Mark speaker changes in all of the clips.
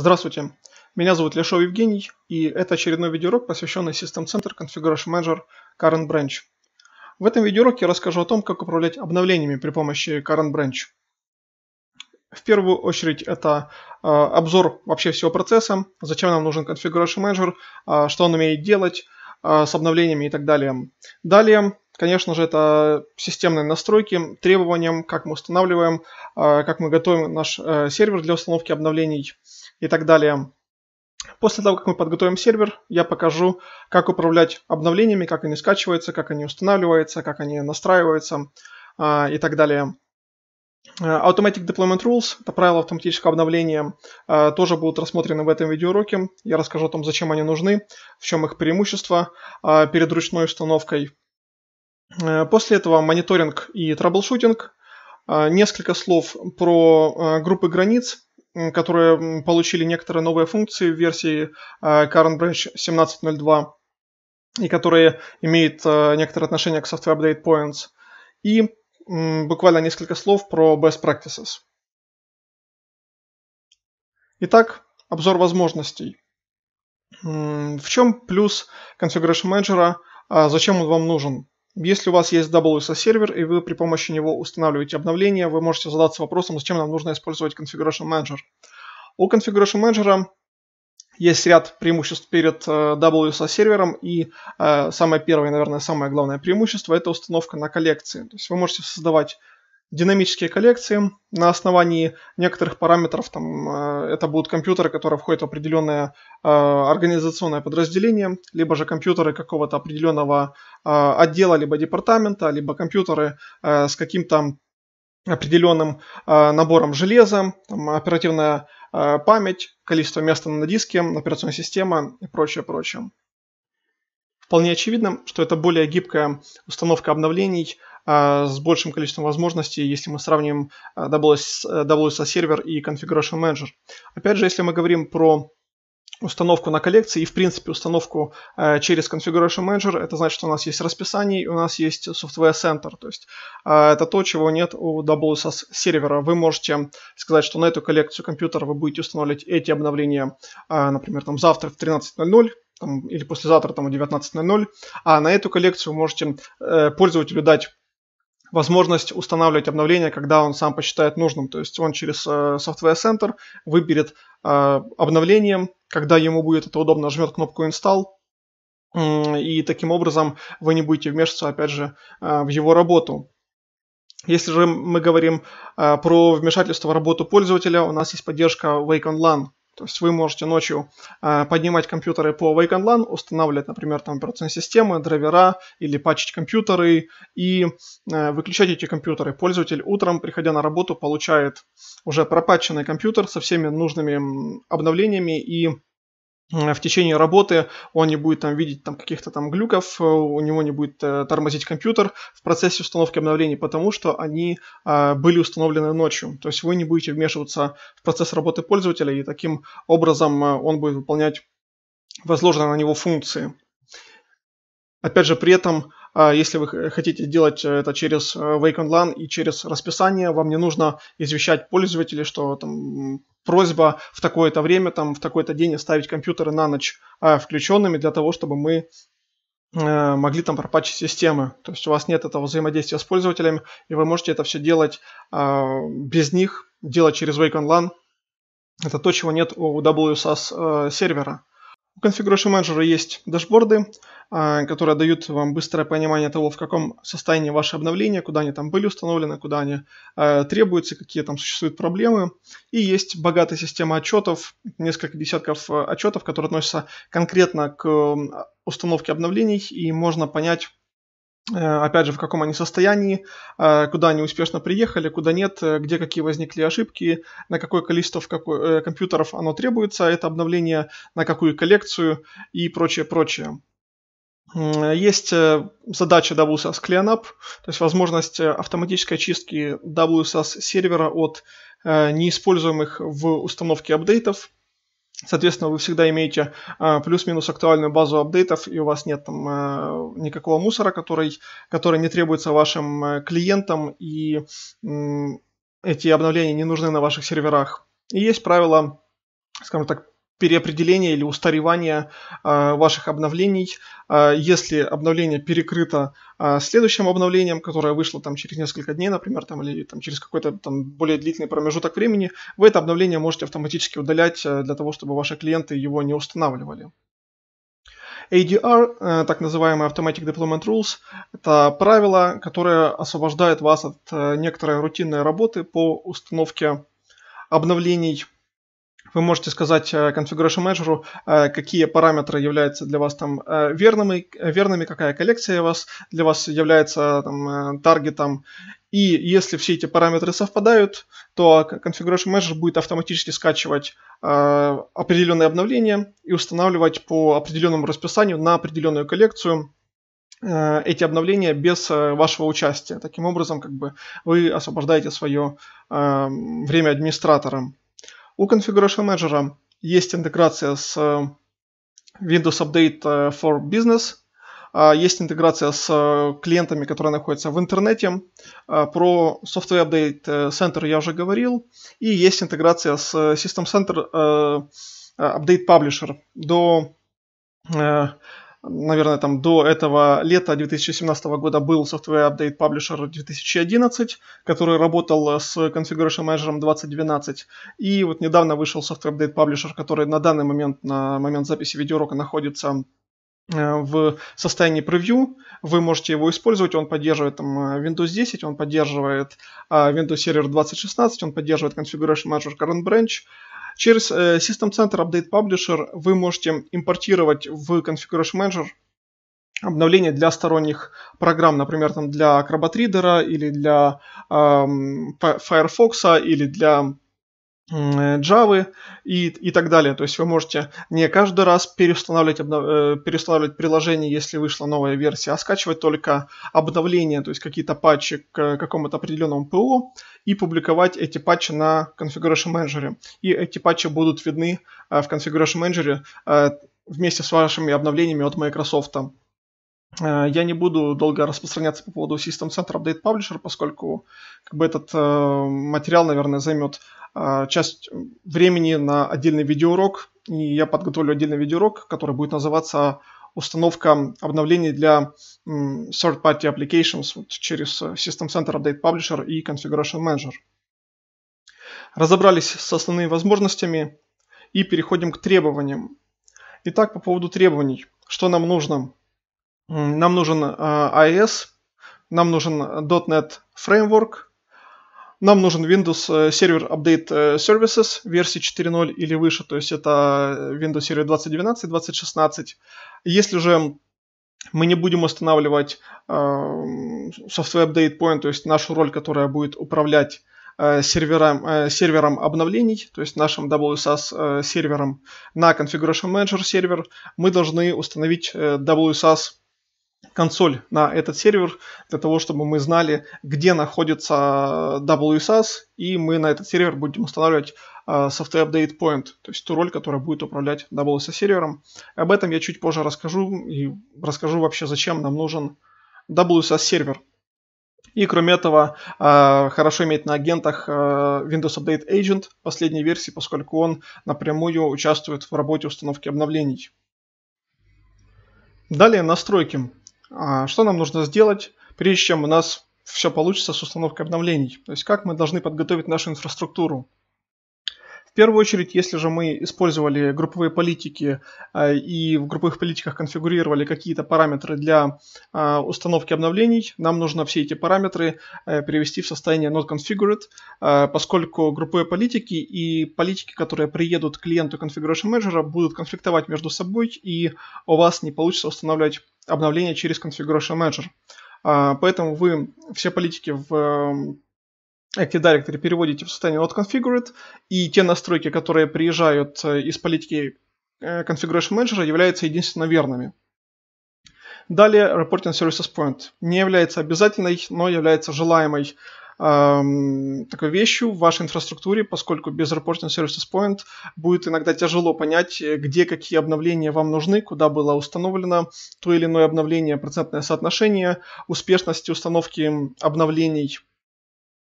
Speaker 1: Здравствуйте, меня зовут Лешов Евгений, и это очередной видеоурок, посвященный System Center Configuration Manager Current Branch. В этом видеоуроке я расскажу о том, как управлять обновлениями при помощи Current Branch. В первую очередь это э, обзор вообще всего процесса, зачем нам нужен Configuration Manager, э, что он умеет делать э, с обновлениями и так далее. Далее Конечно же, это системные настройки, требованиям, как мы устанавливаем, а, как мы готовим наш э, сервер для установки обновлений и так далее. После того, как мы подготовим сервер, я покажу, как управлять обновлениями, как они скачиваются, как они устанавливаются, как они настраиваются а, и так далее. Э, Automatic Deployment Rules, это правила автоматического обновления, э, тоже будут рассмотрены в этом видеоуроке. Я расскажу о том, зачем они нужны, в чем их преимущество перед ручной установкой. Э, после этого мониторинг и траблшутинг. Э, несколько слов про э, группы границ, которые получили некоторые новые функции в версии Current Branch 17.02 и которые имеют некоторое отношение к Software Update Points. И буквально несколько слов про Best Practices. Итак, обзор возможностей. В чем плюс Configuration Manager? А зачем он вам нужен? Если у вас есть WSO сервер и вы при помощи него устанавливаете обновления, вы можете задаться вопросом, зачем нам нужно использовать Configuration Manager. У Configuration Manager есть ряд преимуществ перед э, WSO сервером и э, самое первое, наверное, самое главное преимущество это установка на коллекции. То есть вы можете создавать динамические коллекции на основании некоторых параметров. Там, э, это будут компьютеры, которые входят в определенное э, организационное подразделение, либо же компьютеры какого-то определенного э, отдела, либо департамента, либо компьютеры с каким-то определенным набором железа, там, оперативная память, количество места на диске, операционная система и прочее, прочее. Вполне очевидно, что это более гибкая установка обновлений а, с большим количеством возможностей, если мы сравним WS, а, сервер э, и Configuration Manager. Опять же, если мы говорим про установку на коллекции и, в принципе, установку э, через Configuration Manager. Это значит, что у нас есть расписание и у нас есть Software Center. То есть э, это то, чего нет у WSS сервера. Вы можете сказать, что на эту коллекцию компьютера вы будете устанавливать эти обновления, э, например, там завтра в 13.00 там, или послезавтра там, в 19.00, а на эту коллекцию вы можете э, пользователю дать возможность устанавливать обновления, когда он сам посчитает нужным. То есть он через э, Software Center выберет э, обновлением, когда ему будет это удобно, жмет кнопку Install, и таким образом вы не будете вмешиваться, опять же, э, в его работу. Если же мы говорим э, про вмешательство в работу пользователя, у нас есть поддержка Wake on то есть вы можете ночью э, поднимать компьютеры по WakeOnLAN, устанавливать, например, там операционные системы, драйвера или пачить компьютеры и э, выключать эти компьютеры. Пользователь утром, приходя на работу, получает уже пропатченный компьютер со всеми нужными обновлениями и Э, в течение работы он не будет там видеть там каких-то там глюков, э, у него не будет э, тормозить компьютер в процессе установки обновлений, потому что они э, были установлены ночью. То есть вы не будете вмешиваться в процесс работы пользователя, и таким образом э, он будет выполнять возложенные на него функции. Опять же, при этом, э, если вы хотите делать это через Wake Online и через расписание, вам не нужно извещать пользователей, что там просьба в такое-то время, там, в такой-то день оставить компьютеры на ночь э, а, включенными для того, чтобы мы э, могли там пропачить системы. То есть у вас нет этого взаимодействия с пользователями, и вы можете это все делать э, без них, делать через Wake Online. Это то, чего нет у WSAS э, сервера. У Configuration Manager есть дашборды, а, которые дают вам быстрое понимание того, в каком состоянии ваши обновления, куда они там были установлены, куда они а, требуются, какие там существуют проблемы. И есть богатая система отчетов, несколько десятков а, отчетов, которые относятся конкретно к установке обновлений, и можно понять, Э, опять же, в каком они состоянии, э, куда они успешно приехали, куда нет, э, где какие возникли ошибки, на какое количество в какой, компьютеров оно требуется, а это обновление, на какую коллекцию и прочее, прочее. Есть задача WSAS CleanUp, то есть возможность автоматической чистки WSAS сервера от неиспользуемых в установке апдейтов – Соответственно, вы всегда имеете а, плюс-минус актуальную базу апдейтов, и у вас нет там а, никакого мусора, который, который не требуется вашим а, клиентам, и эти обновления не нужны на ваших серверах. И есть правило, скажем так, переопределения или устаревания а, ваших обновлений. А, если обновление перекрыто а, следующим обновлением, которое вышло там через несколько дней, например, там, или там, через какой-то там более длительный промежуток времени, вы это обновление можете автоматически удалять для того, чтобы ваши клиенты его не устанавливали. ADR, так называемые Automatic Deployment Rules, это правила, которые освобождают вас от некоторой рутинной работы по установке обновлений вы можете сказать э, Configuration Manager, э, какие параметры являются для вас там э, верными, верными какая коллекция у вас, для вас является там, таргетом. И если все эти параметры совпадают, то Configuration Manager будет автоматически скачивать определенные обновления и устанавливать по определенному расписанию на определенную коллекцию эти обновления без вашего участия. Таким образом, как бы вы освобождаете свое время администраторам. У Configuration Manager есть интеграция с э, Windows Update э, for Business, а есть интеграция с э, клиентами, которые находятся в интернете. А, про Software Update Center я уже говорил. И есть интеграция с System Center Update Publisher. До наверное, там до этого лета 2017 года был Software Update Publisher 2011, который работал с Configuration Manager 2012. И вот недавно вышел Software Update Publisher, который на данный момент, на момент записи видеоурока находится э, в состоянии превью, вы можете его использовать, он поддерживает там э, Windows 10, он поддерживает э, Windows Server 2016, он поддерживает Configuration Manager Current Branch, Через э, System Center Update Publisher вы можете импортировать в Configuration Manager обновления для сторонних программ, например, там для Acrobat Reader или для эм, Firefox или для Э, Java и, и так далее. То есть вы можете не каждый раз переустанавливать, обнов... Э, переустанавливать приложение, если вышла новая версия, а скачивать только обновления, то есть какие-то патчи к какому-то определенному ПО и публиковать эти патчи на Configuration Manager. И эти патчи будут видны э, в Configuration Manager вместе с вашими обновлениями от Microsoft. Э, я не буду долго распространяться по поводу System Center Update Publisher, поскольку как бы, этот э, материал, наверное, займет э, часть времени на отдельный видеоурок. И я подготовлю отдельный видеоурок, который будет называться «Установка обновлений для э, third-party applications вот, через System Center Update Publisher и Configuration Manager». Разобрались с основными возможностями и переходим к требованиям. Итак, по поводу требований. Что нам нужно? Нам нужен IIS, э, а нам нужен .NET Framework, нам нужен Windows Server э, Update э, Services версии 4.0 или выше, то есть это Windows Server 2012, 2016. Если же мы не будем устанавливать Software Update Point, то есть нашу роль, которая будет управлять сервером, сервером обновлений, то есть нашим WSAS сервером на Configuration Manager сервер, мы должны установить э, WSAS консоль на этот сервер для того, чтобы мы знали, где находится WSAS, и мы на этот сервер будем устанавливать а, Software Update Point, то есть ту роль, которая будет управлять WSAS сервером. Об этом я чуть позже расскажу и расскажу вообще, зачем нам нужен WSAS сервер. И кроме этого, а, хорошо иметь на агентах а, Windows Update Agent последней версии, поскольку он напрямую участвует в работе установки обновлений. Далее настройки. А что нам нужно сделать, прежде чем у нас все получится с установкой обновлений? То есть как мы должны подготовить нашу инфраструктуру? первую очередь, если же мы использовали групповые политики а, и в групповых политиках конфигурировали какие-то параметры для а, установки обновлений, нам нужно все эти параметры э, перевести в состояние not configured, а, поскольку групповые политики и политики, которые приедут к клиенту Configuration Manager, будут конфликтовать между собой, и у вас не получится устанавливать обновления через Configuration Manager. Поэтому вы все политики в эти Directory переводите в состояние Not Configured, и те настройки, которые приезжают э, из политики э, Configuration Manager, являются единственно верными. Далее Reporting Services Point. Не является обязательной, но является желаемой эм, такой вещью в вашей инфраструктуре, поскольку без Reporting Services Point будет иногда тяжело понять, э, где какие обновления вам нужны, куда было установлено то или иное обновление, процентное соотношение, успешность установки обновлений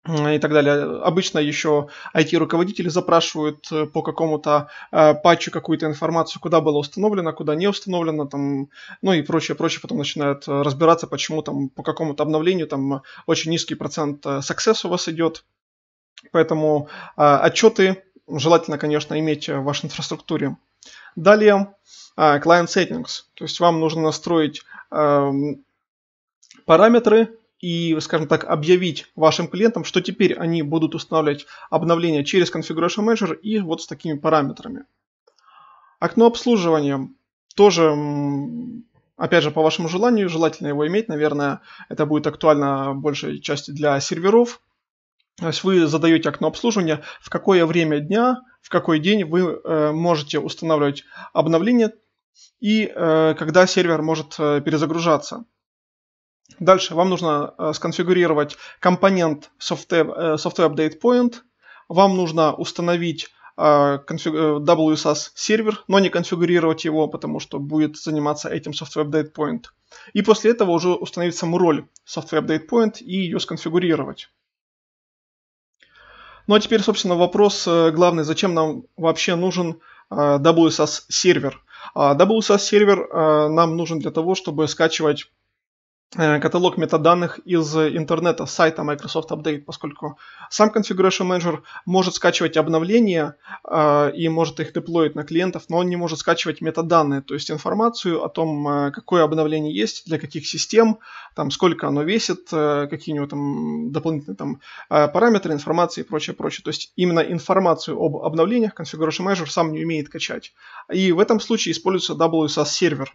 Speaker 1: и так далее. Обычно еще IT-руководители запрашивают э, по какому-то э, патчу какую-то информацию, куда было установлено, куда не установлено, там, ну и прочее, прочее. Потом начинают э, разбираться, почему там по какому-то обновлению там очень низкий процент success у вас идет. Поэтому отчеты желательно, конечно, иметь в вашей инфраструктуре. Далее э, client settings. То есть вам нужно настроить эм, параметры, и, скажем так, объявить вашим клиентам, что теперь они будут устанавливать обновления через Configuration Manager и вот с такими параметрами. Окно обслуживания тоже, опять же, по вашему желанию, желательно его иметь, наверное, это будет актуально большей части для серверов. То есть вы задаете окно обслуживания, в какое время дня, в какой день вы э, можете устанавливать обновление и э, когда сервер может э, перезагружаться. Дальше вам нужно э, сконфигурировать компонент э, software, Update Point. Вам нужно установить э, конфиг... WSAS сервер, но не конфигурировать его, потому что будет заниматься этим Software Update Point. И после этого уже установить саму роль Software Update Point и ее сконфигурировать. Ну а теперь, собственно, вопрос главный, зачем нам вообще нужен WSAS сервер? А WSAS сервер нам нужен для того, чтобы скачивать Э, каталог метаданных из э, интернета, сайта Microsoft Update, поскольку сам Configuration Manager может скачивать обновления э, и может их деплоить на клиентов, но он не может скачивать метаданные, то есть информацию о том, э, какое обновление есть, для каких систем, там, сколько оно весит, э, какие у него там дополнительные там, э, параметры информации и прочее, прочее. То есть именно информацию об обновлениях Configuration Manager сам не умеет качать. И в этом случае используется WSAS сервер.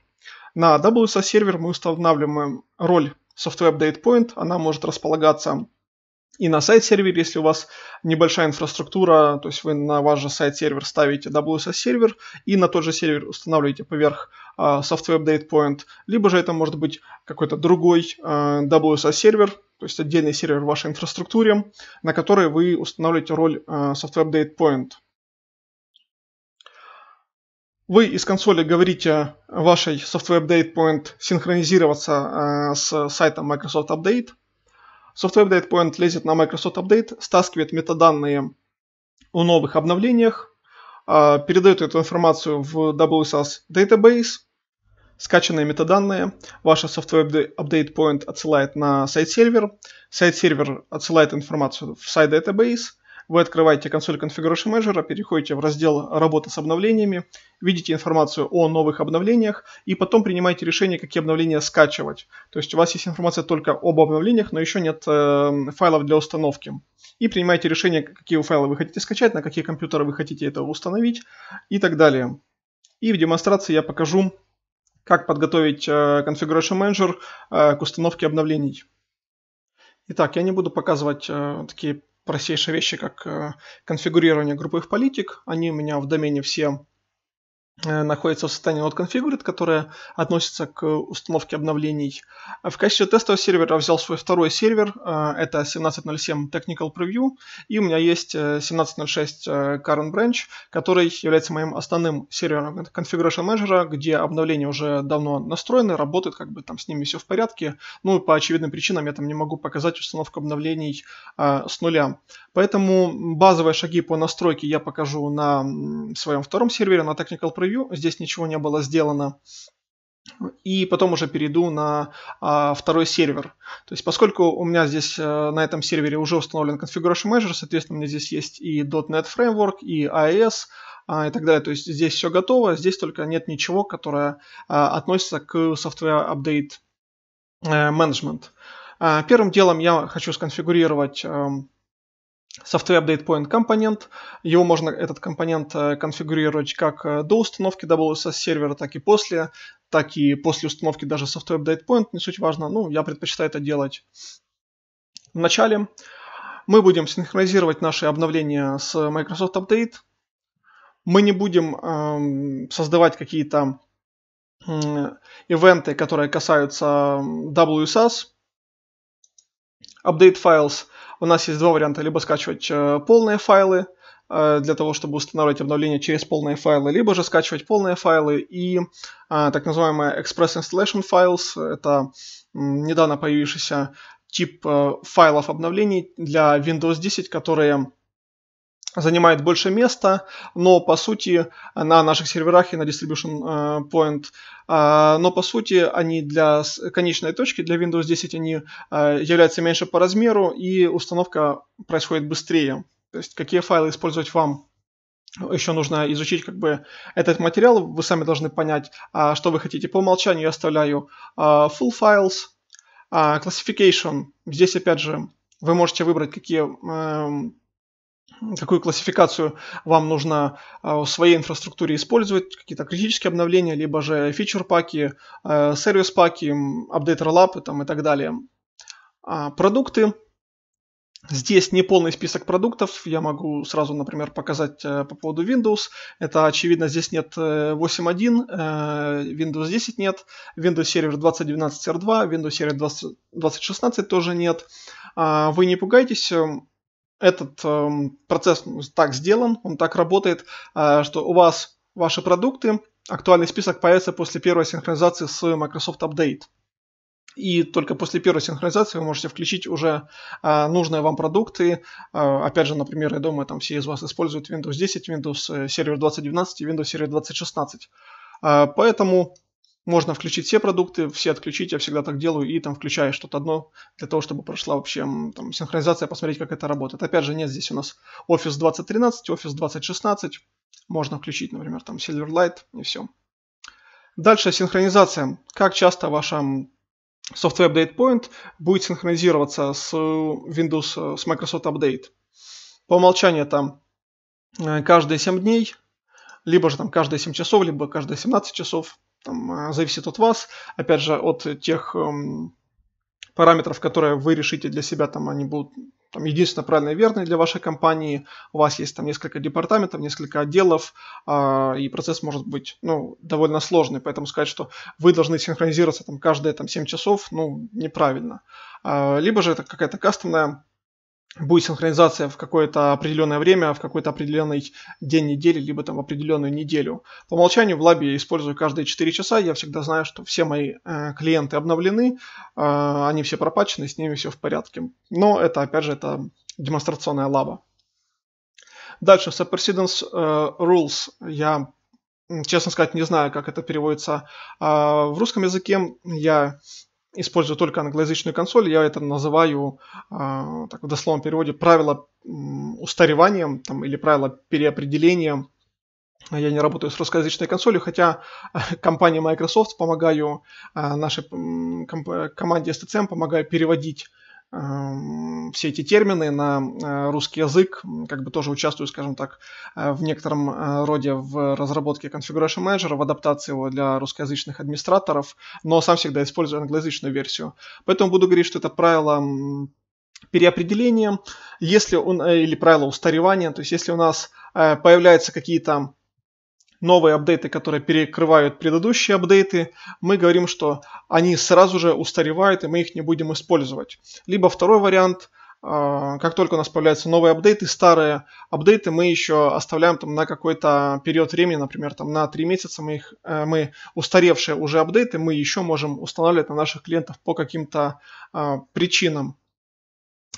Speaker 1: На WSO сервер мы устанавливаем роль Software Update Point, она может располагаться и на сайт сервере если у вас небольшая инфраструктура, то есть вы на ваш же сайт-сервер ставите WSS сервер и на тот же сервер устанавливаете поверх э, Software Update Point, либо же это может быть какой-то другой э, а, WSS сервер, то есть отдельный сервер в вашей инфраструктуре, на который вы устанавливаете роль э, Software Update Point. Вы из консоли говорите вашей Software Update Point синхронизироваться э, с сайтом Microsoft Update. Software Update Point лезет на Microsoft Update, стаскивает метаданные о новых обновлениях, э, передает эту информацию в WSS Database, скачанные метаданные, ваша Software Update Point отсылает на сайт-сервер, сайт-сервер отсылает информацию в сайт Database – вы открываете консоль Configuration Manager, переходите в раздел «Работа с обновлениями», видите информацию о новых обновлениях и потом принимаете решение, какие обновления скачивать. То есть у вас есть информация только об обновлениях, но еще нет э, файлов для установки. И принимаете решение, какие файлы вы хотите скачать, на какие компьютеры вы хотите это установить и так далее. И в демонстрации я покажу, как подготовить э, Configuration Manager э, к установке обновлений. Итак, я не буду показывать э, такие простейшие вещи, как э, конфигурирование групповых политик, они у меня в домене все Э, находится в состоянии not configured, которое относится к установке обновлений. В качестве тестового сервера взял свой второй сервер, э, это 17.07 Technical Preview, и у меня есть 17.06 э, Current Branch, который является моим основным сервером Configuration Manager, где обновления уже давно настроены, работают, как бы там с ними все в порядке, ну и по очевидным причинам я там не могу показать установку обновлений с нуля. Поэтому базовые шаги по настройке я покажу на своем втором сервере, на Technical Preview, интервью, здесь ничего не было сделано. И потом уже перейду на а, второй сервер. То есть, поскольку у меня здесь а, на этом сервере уже установлен Configuration Manager, соответственно, у меня здесь есть и .NET Framework, и IIS, а, и так далее. То есть здесь все готово, здесь только нет ничего, которое а, относится к Software Update э, Management. А, первым делом я хочу сконфигурировать эм, Software Update Point компонент. Его можно, этот компонент, э, конфигурировать как э, до установки WSS сервера, так и после, так и после установки даже Software Update Point, не суть важно. Ну, я предпочитаю это делать в начале. Мы будем синхронизировать наши обновления с Microsoft Update. Мы не будем эм, создавать какие-то э, ивенты, которые касаются WSS, Update Files – у нас есть два варианта, либо скачивать э, полные файлы, э, для того, чтобы устанавливать обновления через полные файлы, либо же скачивать полные файлы и а, так называемые Express Installation Files. Это м, недавно появившийся тип а, файлов обновлений для Windows 10, которые занимает больше места, но по сути на наших серверах и на Distribution э, Point, э, но по сути они для конечной точки, для Windows 10 они э, являются меньше по размеру и установка происходит быстрее. То есть какие файлы использовать вам еще нужно изучить как бы этот материал, вы сами должны понять, а, что вы хотите. По умолчанию я оставляю full files, classification. Здесь опять же вы можете выбрать, какие эм, какую классификацию вам нужно а, в своей инфраструктуре использовать, какие-то критические обновления, либо же фичер-паки, а, сервис-паки, апдейт лапы там, и так далее. А продукты. Здесь не полный список продуктов. Я могу сразу, например, показать э, по поводу Windows. Это, очевидно, здесь нет 8.1, э, э, Windows 10 нет, Windows Server 2012 R2, Windows Server 2016 тоже нет. А, вы не пугайтесь, эм, этот э, процесс так сделан, он так работает, э, что у вас ваши продукты, актуальный список появится после первой синхронизации с Microsoft Update. И только после первой синхронизации вы можете включить уже э, нужные вам продукты. Э, опять же, например, я думаю, там все из вас используют Windows 10, Windows Server э, 2012 и Windows Server 2016. Э, поэтому можно включить все продукты, все отключить, я всегда так делаю, и там включаю что-то одно для того, чтобы прошла вообще там, синхронизация, посмотреть, как это работает. Опять же, нет, здесь у нас Office 2013, Office 2016, можно включить, например, там Silverlight и все. Дальше синхронизация. Как часто ваша Software Update Point будет синхронизироваться с э, Windows, э, с Microsoft Update. По умолчанию там э, каждые 7 дней, либо же там каждые 7 часов, либо каждые 17 часов – там, э, зависит от вас, опять же, от тех эм, параметров, которые вы решите для себя, там они будут там, единственно правильные и верные для вашей компании. У вас есть там несколько департаментов, несколько отделов, э, и процесс может быть ну, довольно сложный. Поэтому сказать, что вы должны синхронизироваться там, каждые там, 7 часов, ну, неправильно. Э, либо же это какая-то кастомная будет синхронизация в какое-то определенное время, в какой-то определенный день недели, либо там в определенную неделю. По умолчанию в лабе я использую каждые 4 часа, я всегда знаю, что все мои э, клиенты обновлены, э, они все пропачены, с ними все в порядке. Но это, опять же, это демонстрационная лаба. Дальше, Supersedence э, Rules. Я, честно сказать, не знаю, как это переводится э, в русском языке. Я использую только англоязычную консоль, я это называю а, так, в дословном переводе правило устареванием там, или правило переопределения. Я не работаю с русскоязычной консолью, хотя а, компания Microsoft помогаю а, нашей команде STCM помогаю переводить все эти термины на э, русский язык, как бы тоже участвую, скажем так, э, в некотором э, роде в разработке Configuration Manager, в адаптации его для русскоязычных администраторов, но сам всегда использую англоязычную версию. Поэтому буду говорить, что это правило переопределения, если он, или правило устаревания, то есть если у нас появляются какие-то новые апдейты, которые перекрывают предыдущие апдейты, мы говорим, что они сразу же устаревают и мы их не будем использовать. Либо второй вариант, а, как только у нас появляются новые апдейты, старые апдейты мы еще оставляем там на какой-то период времени, например, там на 3 месяца мы их, э, мы устаревшие уже апдейты, мы еще можем устанавливать на наших клиентов по каким-то а, причинам.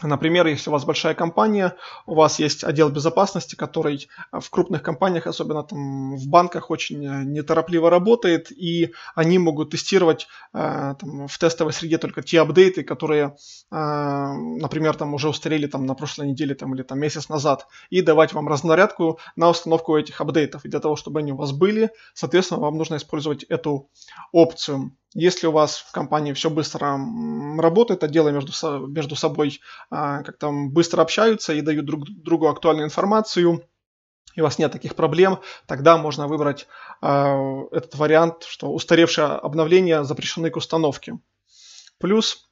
Speaker 1: Например, если у вас большая компания, у вас есть отдел безопасности, который э, в крупных компаниях, особенно там в банках, очень э, неторопливо работает, и они могут тестировать э, там, в тестовой среде только те апдейты, которые, э, например, там уже устарели там на прошлой неделе там, или там месяц назад, и давать вам разнарядку на установку этих апдейтов. И для того, чтобы они у вас были, соответственно, вам нужно использовать эту опцию. Если у вас в компании все быстро работает, отделы а между, между собой а, как там быстро общаются и дают друг другу актуальную информацию, и у вас нет таких проблем, тогда можно выбрать э, этот вариант, что устаревшие обновления запрещены к установке. Плюс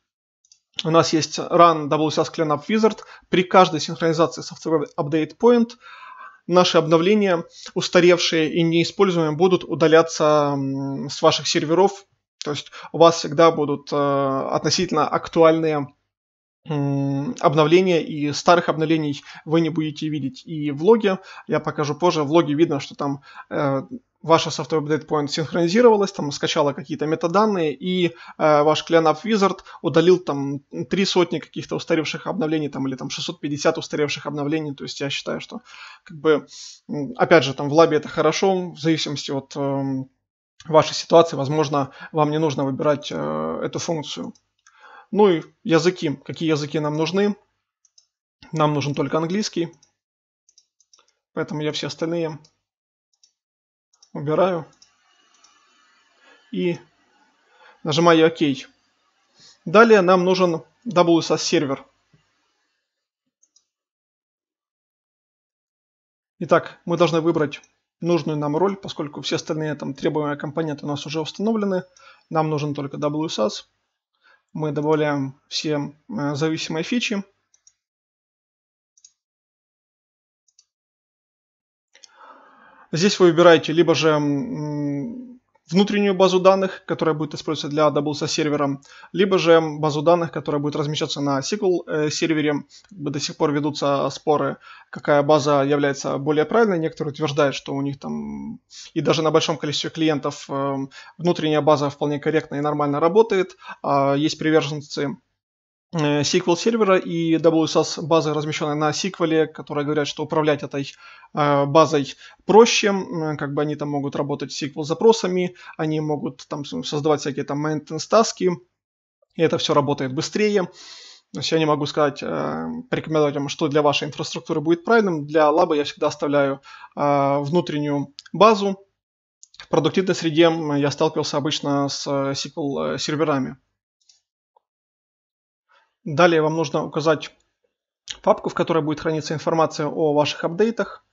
Speaker 1: у нас есть run WSS Cleanup Wizard. При каждой синхронизации Software Update Point наши обновления, устаревшие и неиспользуемые, будут удаляться с ваших серверов то есть у вас всегда будут э, относительно актуальные обновления и старых обновлений вы не будете видеть и в логе. Я покажу позже. В логе видно, что там э, ваша Software Update Point синхронизировалась, там скачала какие-то метаданные, и э, ваш CleanUp Wizard удалил там три сотни каких-то устаревших обновлений, там, или там 650 устаревших обновлений. То есть я считаю, что, как бы, опять же, там в лабе это хорошо, в зависимости от... Э, вашей ситуации, возможно, вам не нужно выбирать э, эту функцию. Ну и языки. Какие языки нам нужны? Нам нужен только английский. Поэтому я все остальные убираю. И нажимаю ОК. Далее нам нужен WSS сервер. Итак, мы должны выбрать нужную нам роль, поскольку все остальные там требуемые компоненты у нас уже установлены. Нам нужен только WSAS. Мы добавляем все э, зависимые фичи. Здесь вы выбираете либо же внутреннюю базу данных, которая будет использоваться для Dables сервера, либо же базу данных, которая будет размещаться на SQL э, сервере. До сих пор ведутся споры, какая база является более правильной. Некоторые утверждают, что у них там и даже на большом количестве клиентов эм, внутренняя база вполне корректно и нормально работает. А есть приверженцы SQL э, сервера и WSS базы, размещенная на SQL, которые говорят, что управлять этой э, базой проще, как бы они там могут работать с SQL запросами, они могут там создавать всякие там maintenance таски, и это все работает быстрее. То есть я не могу сказать, э, порекомендовать вам, что для вашей инфраструктуры будет правильным. Для лаба я всегда оставляю э, внутреннюю базу. В продуктивной среде я сталкивался обычно с SQL серверами. Далее вам нужно указать папку, в которой будет храниться информация о ваших апдейтах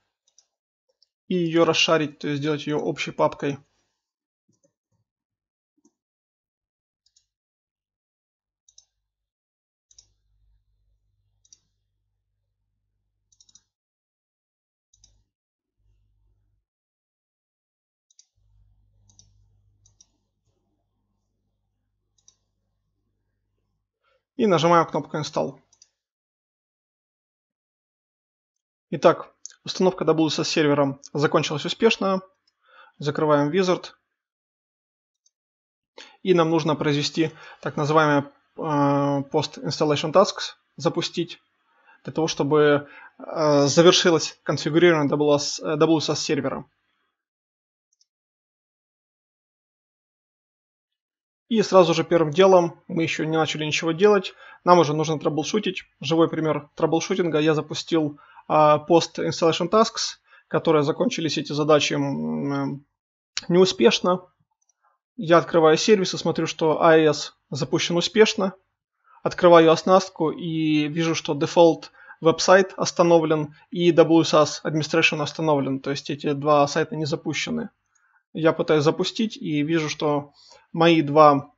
Speaker 1: и ее расшарить, то есть сделать ее общей папкой. и нажимаю кнопку Install. Итак, установка WSS сервера закончилась успешно. Закрываем Wizard. И нам нужно произвести так называемые Post э, Installation Tasks, запустить, для того, чтобы э, завершилось конфигурирование WSS э, сервера.
Speaker 2: И сразу же первым
Speaker 1: делом, мы еще не начали ничего делать, нам уже нужно траблшутить. Живой пример траблшутинга. Я запустил э, пост Installation Tasks, которые закончились эти задачи э, неуспешно. Я открываю сервис и смотрю, что AES запущен успешно. Открываю оснастку и вижу, что дефолт веб-сайт остановлен и WSAS Administration остановлен. То есть эти два сайта не запущены я пытаюсь запустить и вижу, что мои два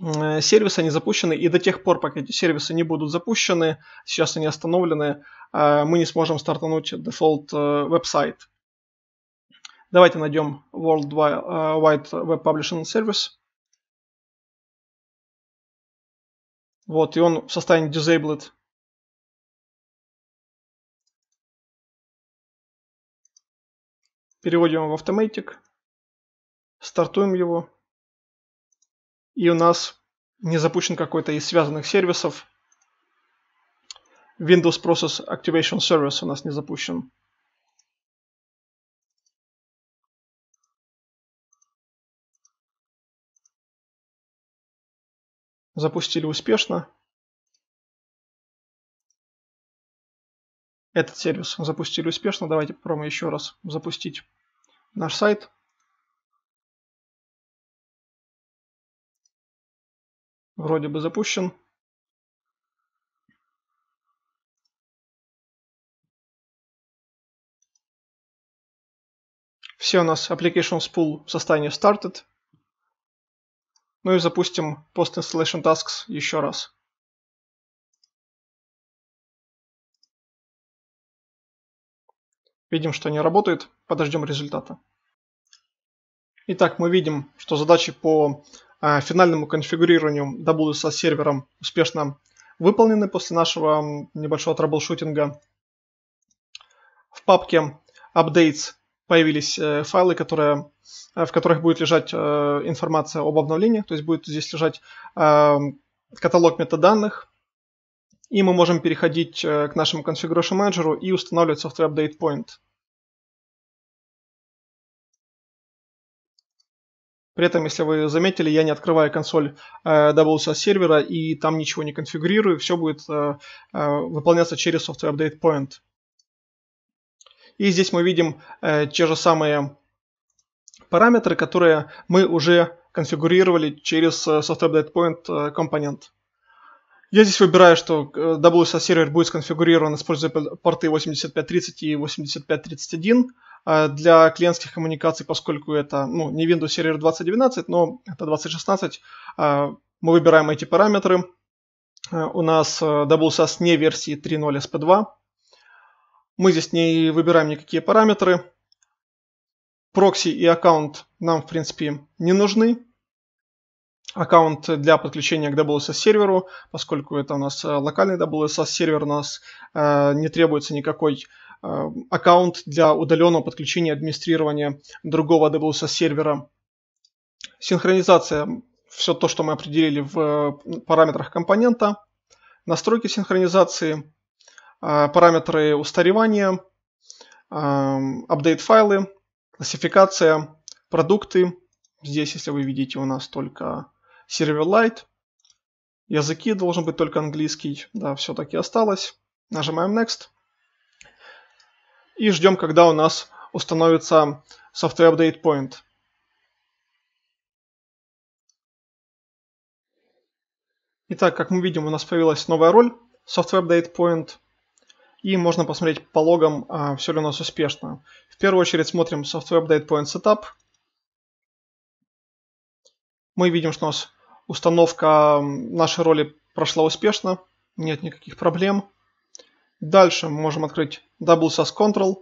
Speaker 1: э, сервиса не запущены, и до тех пор, пока эти сервисы не будут запущены, сейчас они остановлены, э, мы не сможем стартануть дефолт э, веб-сайт. Давайте найдем World Wide Web Publishing Service.
Speaker 2: Вот, и он в состоянии disabled. Переводим его в
Speaker 1: automatic стартуем его. И у нас не запущен какой-то из связанных сервисов. Windows Process Activation Service у нас не запущен.
Speaker 2: Запустили успешно. Этот сервис запустили успешно. Давайте попробуем еще раз запустить наш сайт. Вроде бы запущен. Все у нас application spool в состоянии started. Ну и запустим post installation tasks еще раз. Видим, что не работает. Подождем результата.
Speaker 1: Итак, мы видим, что задачи по а, финальному конфигурированию WSA сервером успешно выполнены после нашего небольшого траблшутинга. В папке Updates появились э, файлы, которые, э, в которых будет лежать э, информация об обновлении, то есть будет здесь лежать каталог метаданных, и мы можем переходить к нашему Configuration Manager и устанавливать Software Update Point. При этом, если вы заметили, я не открываю консоль э, WSOS сервера и там ничего не конфигурирую, все будет э, э, выполняться через Software Update Point. И здесь мы видим э, те же самые параметры, которые мы уже конфигурировали через э, Software Update Point э, компонент. Я здесь выбираю, что WSO э, сервер будет сконфигурирован, используя порты 8530 и 8531. А, для клиентских коммуникаций, поскольку это ну, не Windows Server 2019, но это 2016, а, мы выбираем эти параметры. А, у нас WSAS не версии 3.0 SP2. Мы здесь не выбираем никакие параметры. Прокси и аккаунт нам, в принципе, не нужны. Аккаунт для подключения к WSS серверу, поскольку это у нас локальный WSS сервер, у нас э, не требуется никакой Эм, аккаунт для удаленного подключения и администрирования другого AWS сервера. Синхронизация, все то, что мы определили в э, параметрах компонента. Настройки синхронизации, э, параметры устаревания, эм, апдейт файлы, классификация, продукты. Здесь, если вы видите, у нас только сервер Light, Языки должен быть только английский. Да, все-таки осталось. Нажимаем Next и ждем, когда у нас установится software update point. Итак, как мы видим, у нас появилась новая роль software update point. И можно посмотреть по логам, а, все ли у нас успешно. В первую очередь смотрим software update point setup. Мы видим, что у нас установка нашей роли прошла успешно, нет никаких проблем. Дальше мы можем открыть WSAS Control.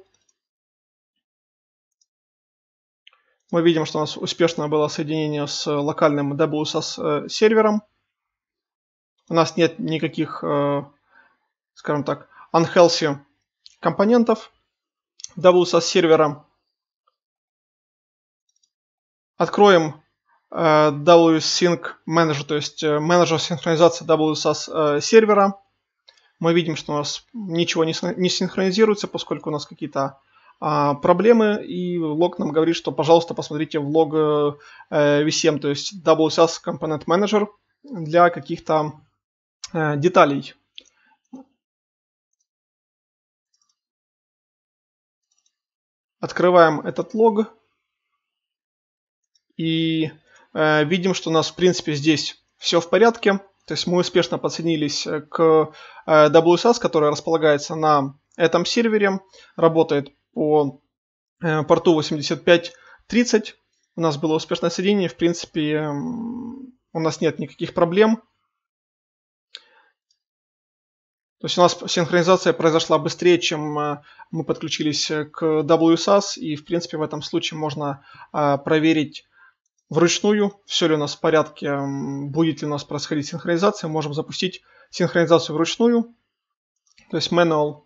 Speaker 1: Мы видим, что у нас успешно было соединение с локальным WSAS э, сервером. У нас нет никаких, э, скажем так, unhealthy компонентов WSAS сервера. Откроем э, WSync Manager, то есть менеджер синхронизации WSAS сервера мы видим, что у нас ничего не, синхронизируется, поскольку у нас какие-то а, проблемы, и лог нам говорит, что, пожалуйста, посмотрите в лог э, э VCM, то есть WSS Component Manager для каких-то э, деталей.
Speaker 2: Открываем этот лог
Speaker 1: и э, видим, что у нас, в принципе, здесь все в порядке. То есть мы успешно подсоединились э, к э, WSS, который располагается на этом сервере, работает по э, порту 8530. У нас было успешное соединение, в принципе, у нас нет никаких проблем. То есть у нас синхронизация произошла быстрее, чем мы подключились к WSAS, и в принципе в этом случае можно проверить вручную, все ли у нас в порядке, будет ли у нас происходить синхронизация. Можем запустить синхронизацию вручную, то есть manual.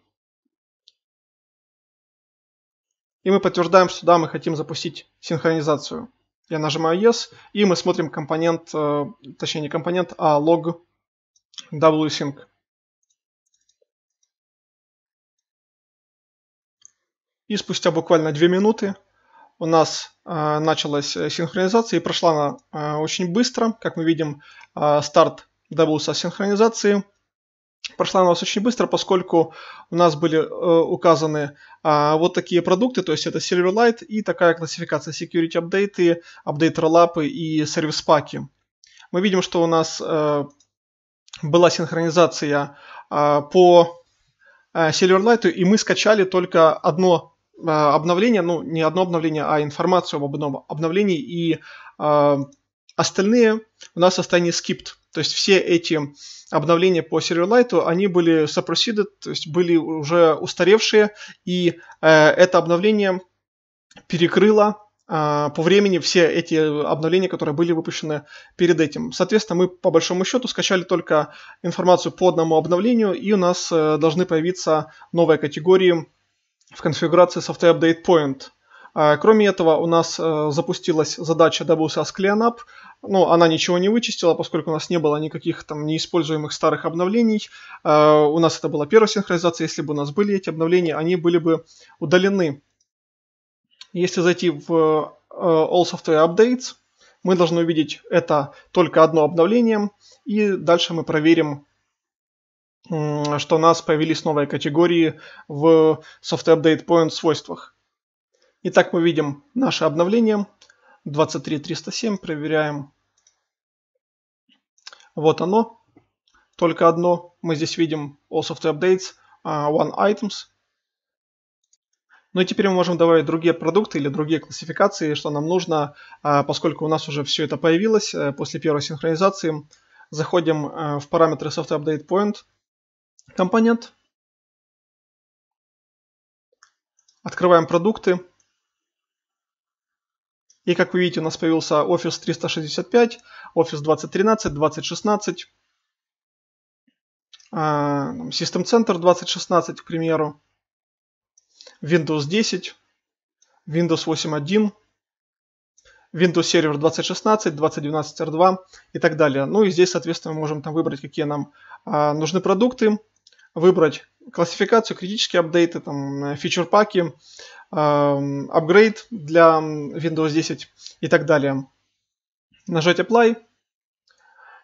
Speaker 1: И мы подтверждаем, что да, мы хотим запустить синхронизацию. Я нажимаю Yes, и мы смотрим компонент, э, точнее не компонент, а лог WSync. И спустя буквально 2 минуты у нас э, началась э, синхронизация и прошла она э, очень быстро. Как мы видим, старт добылся синхронизации. Прошла она у нас очень быстро, поскольку у нас были указаны вот такие продукты, то есть это Silverlight и такая классификация Security Update, Update Rollup и сервис паки. Мы видим, что у нас была синхронизация по Silverlight, и мы скачали только одно а, обновление, ну не одно обновление, а информацию об одном обновлении и э, остальные у нас в состоянии skipped. То есть все эти обновления по Serialite, они были suppressed, то есть были уже устаревшие, и э, это обновление перекрыло э, по времени все эти обновления, которые были выпущены перед этим. Соответственно, мы по большому счету скачали только информацию по одному обновлению, и у нас э, должны появиться новые категории в конфигурации Software Update Point. А, кроме этого, у нас э, запустилась задача WSAS CleanUp. Ну, она ничего не вычистила, поскольку у нас не было никаких там неиспользуемых старых обновлений. А, у нас это была первая синхронизация. Если бы у нас были эти обновления, они были бы удалены. Если зайти в э, All Software Updates, мы должны увидеть это только одно обновление. И дальше мы проверим что у нас появились новые категории в Software Update Point свойствах. Итак, мы видим наше обновление 23307, проверяем. Вот оно, только одно. Мы здесь видим All Software Updates, а, One Items. Ну и теперь мы можем добавить другие продукты или другие классификации, что нам нужно, а, поскольку у нас уже все это появилось э, после первой синхронизации. Заходим э, в параметры Software Update Point – компонент. Открываем продукты. И как вы видите, у нас появился Office 365, Office 2013, 2016, а, System Center 2016, к примеру, Windows 10, Windows 8.1, Windows Server 2016, 2012 R2 и так далее. Ну и здесь, соответственно, мы можем там выбрать, какие нам а, нужны продукты выбрать классификацию, критические апдейты, там, фичер-паки, эм, апгрейд для Windows 10 и так далее. Нажать Apply.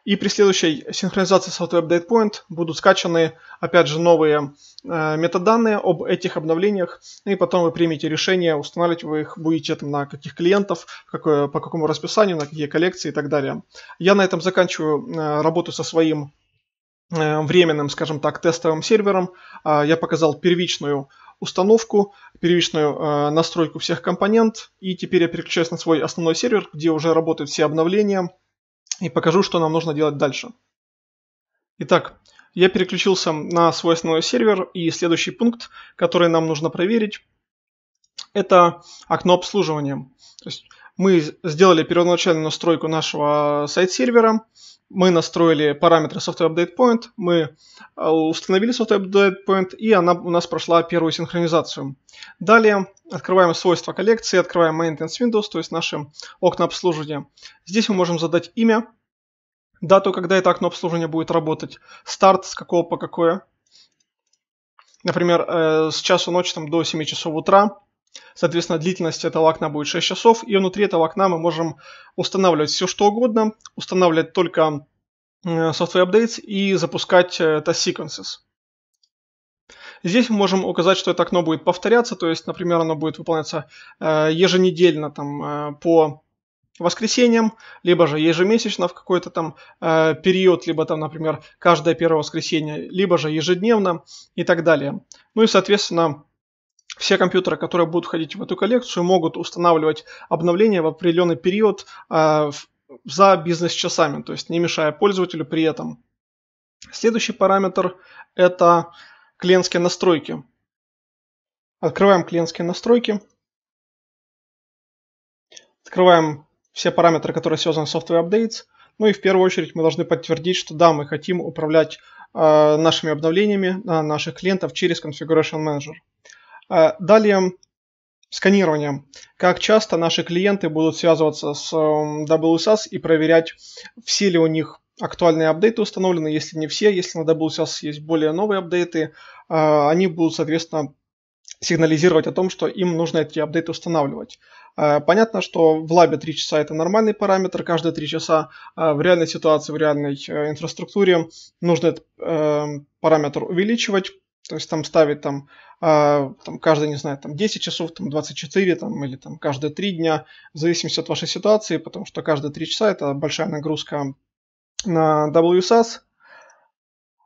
Speaker 1: И при следующей синхронизации с Auto Update Point будут скачаны, опять же, новые э, метаданные об этих обновлениях, и потом вы примете решение, устанавливать вы их будете там, на каких клиентов, какое, по какому расписанию, на какие коллекции и так далее. Я на этом заканчиваю э, работу со своим Э, временным, скажем так, тестовым сервером. А, я показал первичную установку, первичную э, настройку всех компонент. И теперь я переключаюсь на свой основной сервер, где уже работают все обновления. И покажу, что нам нужно делать дальше. Итак, я переключился на свой основной сервер. И следующий пункт, который нам нужно проверить, это окно обслуживания. То есть мы сделали первоначальную настройку нашего э, сайт-сервера, мы настроили параметры Software Update Point, мы э, установили Software Update Point, и она у нас прошла первую синхронизацию. Далее открываем свойства коллекции, открываем Maintenance Windows, то есть наши окна обслуживания. Здесь мы можем задать имя, дату, когда это окно обслуживания будет работать, старт с какого по какое. Например, э, с часу ночи там, до 7 часов утра Соответственно, длительность этого окна будет 6 часов, и внутри этого окна мы можем устанавливать все что угодно, устанавливать только э, software updates и запускать test э, sequences. Здесь мы можем указать, что это окно будет повторяться, то есть, например, оно будет выполняться э, еженедельно там, по воскресеньям, либо же ежемесячно в какой-то там э, период, либо там, например, каждое первое воскресенье, либо же ежедневно и так далее. Ну и, соответственно, все компьютеры, которые будут входить в эту коллекцию, могут устанавливать обновления в определенный период а, за бизнес-часами, то есть не мешая пользователю при этом. Следующий параметр – это клиентские настройки. Открываем клиентские настройки. Открываем все параметры, которые связаны с Software Updates. Ну и в первую очередь мы должны подтвердить, что да, мы хотим управлять э, нашими обновлениями на наших клиентов через Configuration Manager. А, далее сканированием. Как часто наши клиенты будут связываться с WSAS и проверять, все ли у них актуальные апдейты установлены, если не все, если на WSAS есть более новые апдейты, а, они будут, соответственно, сигнализировать о том, что им нужно эти апдейты устанавливать. А, понятно, что в лабе 3 часа это нормальный параметр, каждые 3 часа в реальной ситуации, в реальной э, инфраструктуре нужно этот эм, параметр увеличивать, то есть там ставить там, э, там каждый, не знаю, там 10 часов, там 24, там, или там каждые 3 дня, в зависимости от вашей ситуации, потому что каждые 3 часа это большая нагрузка на WSAS.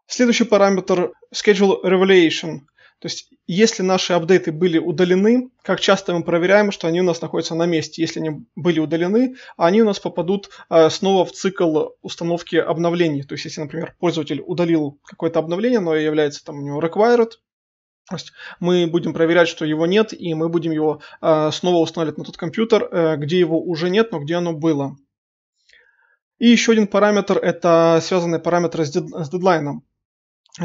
Speaker 1: Следующий параметр – Schedule Revelation – то есть, если наши апдейты были удалены, как часто мы проверяем, что они у нас находятся на месте. Если они были удалены, они у нас попадут э, снова в цикл установки обновлений. То есть, если, например, пользователь удалил какое-то обновление, но является там у него required, то есть мы будем проверять, что его нет, и мы будем его э, снова устанавливать на тот компьютер, э, где его уже нет, но где оно было. И еще один параметр – это связанный параметр с дедлайном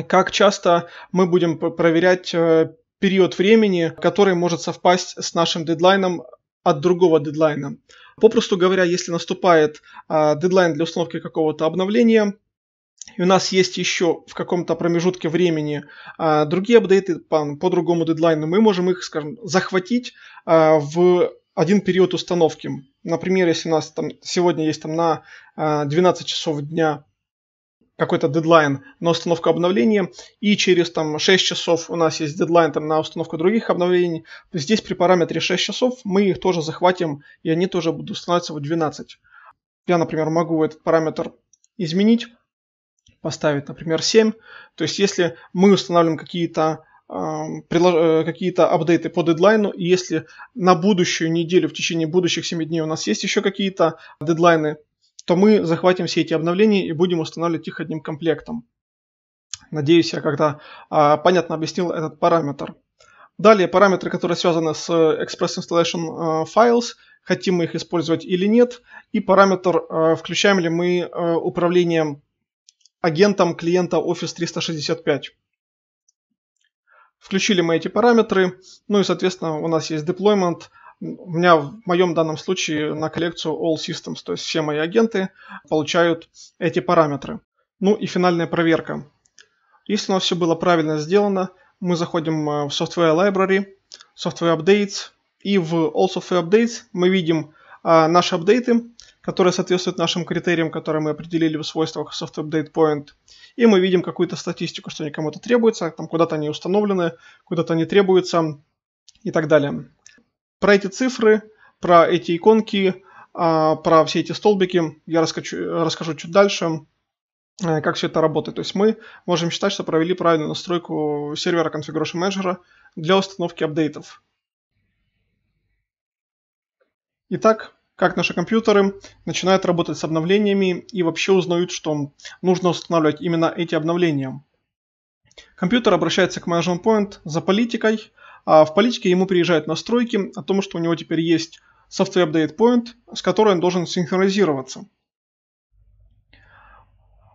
Speaker 1: как часто мы будем проверять э, период времени, который может совпасть с нашим дедлайном от другого дедлайна. Попросту говоря, если наступает а, дедлайн для установки какого-то обновления, и у нас есть еще в каком-то промежутке времени а, другие апдейты по, по другому дедлайну, мы можем их, скажем, захватить а, в один период установки. Например, если у нас там сегодня есть там на 12 часов дня какой-то дедлайн на установку обновления, и через там 6 часов у нас есть дедлайн там, на установку других обновлений. Здесь при параметре 6 часов мы их тоже захватим, и они тоже будут становиться в 12. Я, например, могу этот параметр изменить, поставить, например, 7. То есть если мы устанавливаем какие-то э, э, какие-то апдейты по дедлайну, и если на будущую неделю, в течение будущих 7 дней у нас есть еще какие-то дедлайны то мы захватим все эти обновления и будем устанавливать их одним комплектом. Надеюсь, я когда а, понятно объяснил этот параметр. Далее параметры, которые связаны с э, Express Installation э, Files, хотим мы их использовать или нет, и параметр, э, включаем ли мы управление агентом клиента Office 365. Включили мы эти параметры, ну и, соответственно, у нас есть deployment – у меня в моем данном случае на коллекцию All Systems, то есть все мои агенты получают эти параметры. Ну и финальная проверка. Если у нас все было правильно сделано, мы заходим э, в Software Library, Software Updates, и в All Software Updates мы видим а, наши апдейты, которые соответствуют нашим критериям, которые мы определили в свойствах Software Update Point. И мы видим какую-то статистику, что они кому-то требуются, там куда-то они установлены, куда-то они требуются и так далее. Про эти цифры, про эти иконки, а, про все эти столбики я расскажу, расскажу чуть дальше, э, как все это работает. То есть мы можем считать, что провели правильную настройку сервера Configuration Manager для установки апдейтов. Итак, как наши компьютеры начинают работать с обновлениями и вообще узнают, что нужно устанавливать именно эти обновления. Компьютер обращается к Management Point за политикой – а в политике ему приезжают настройки о том, что у него теперь есть Software Update Point, с которой он должен синхронизироваться.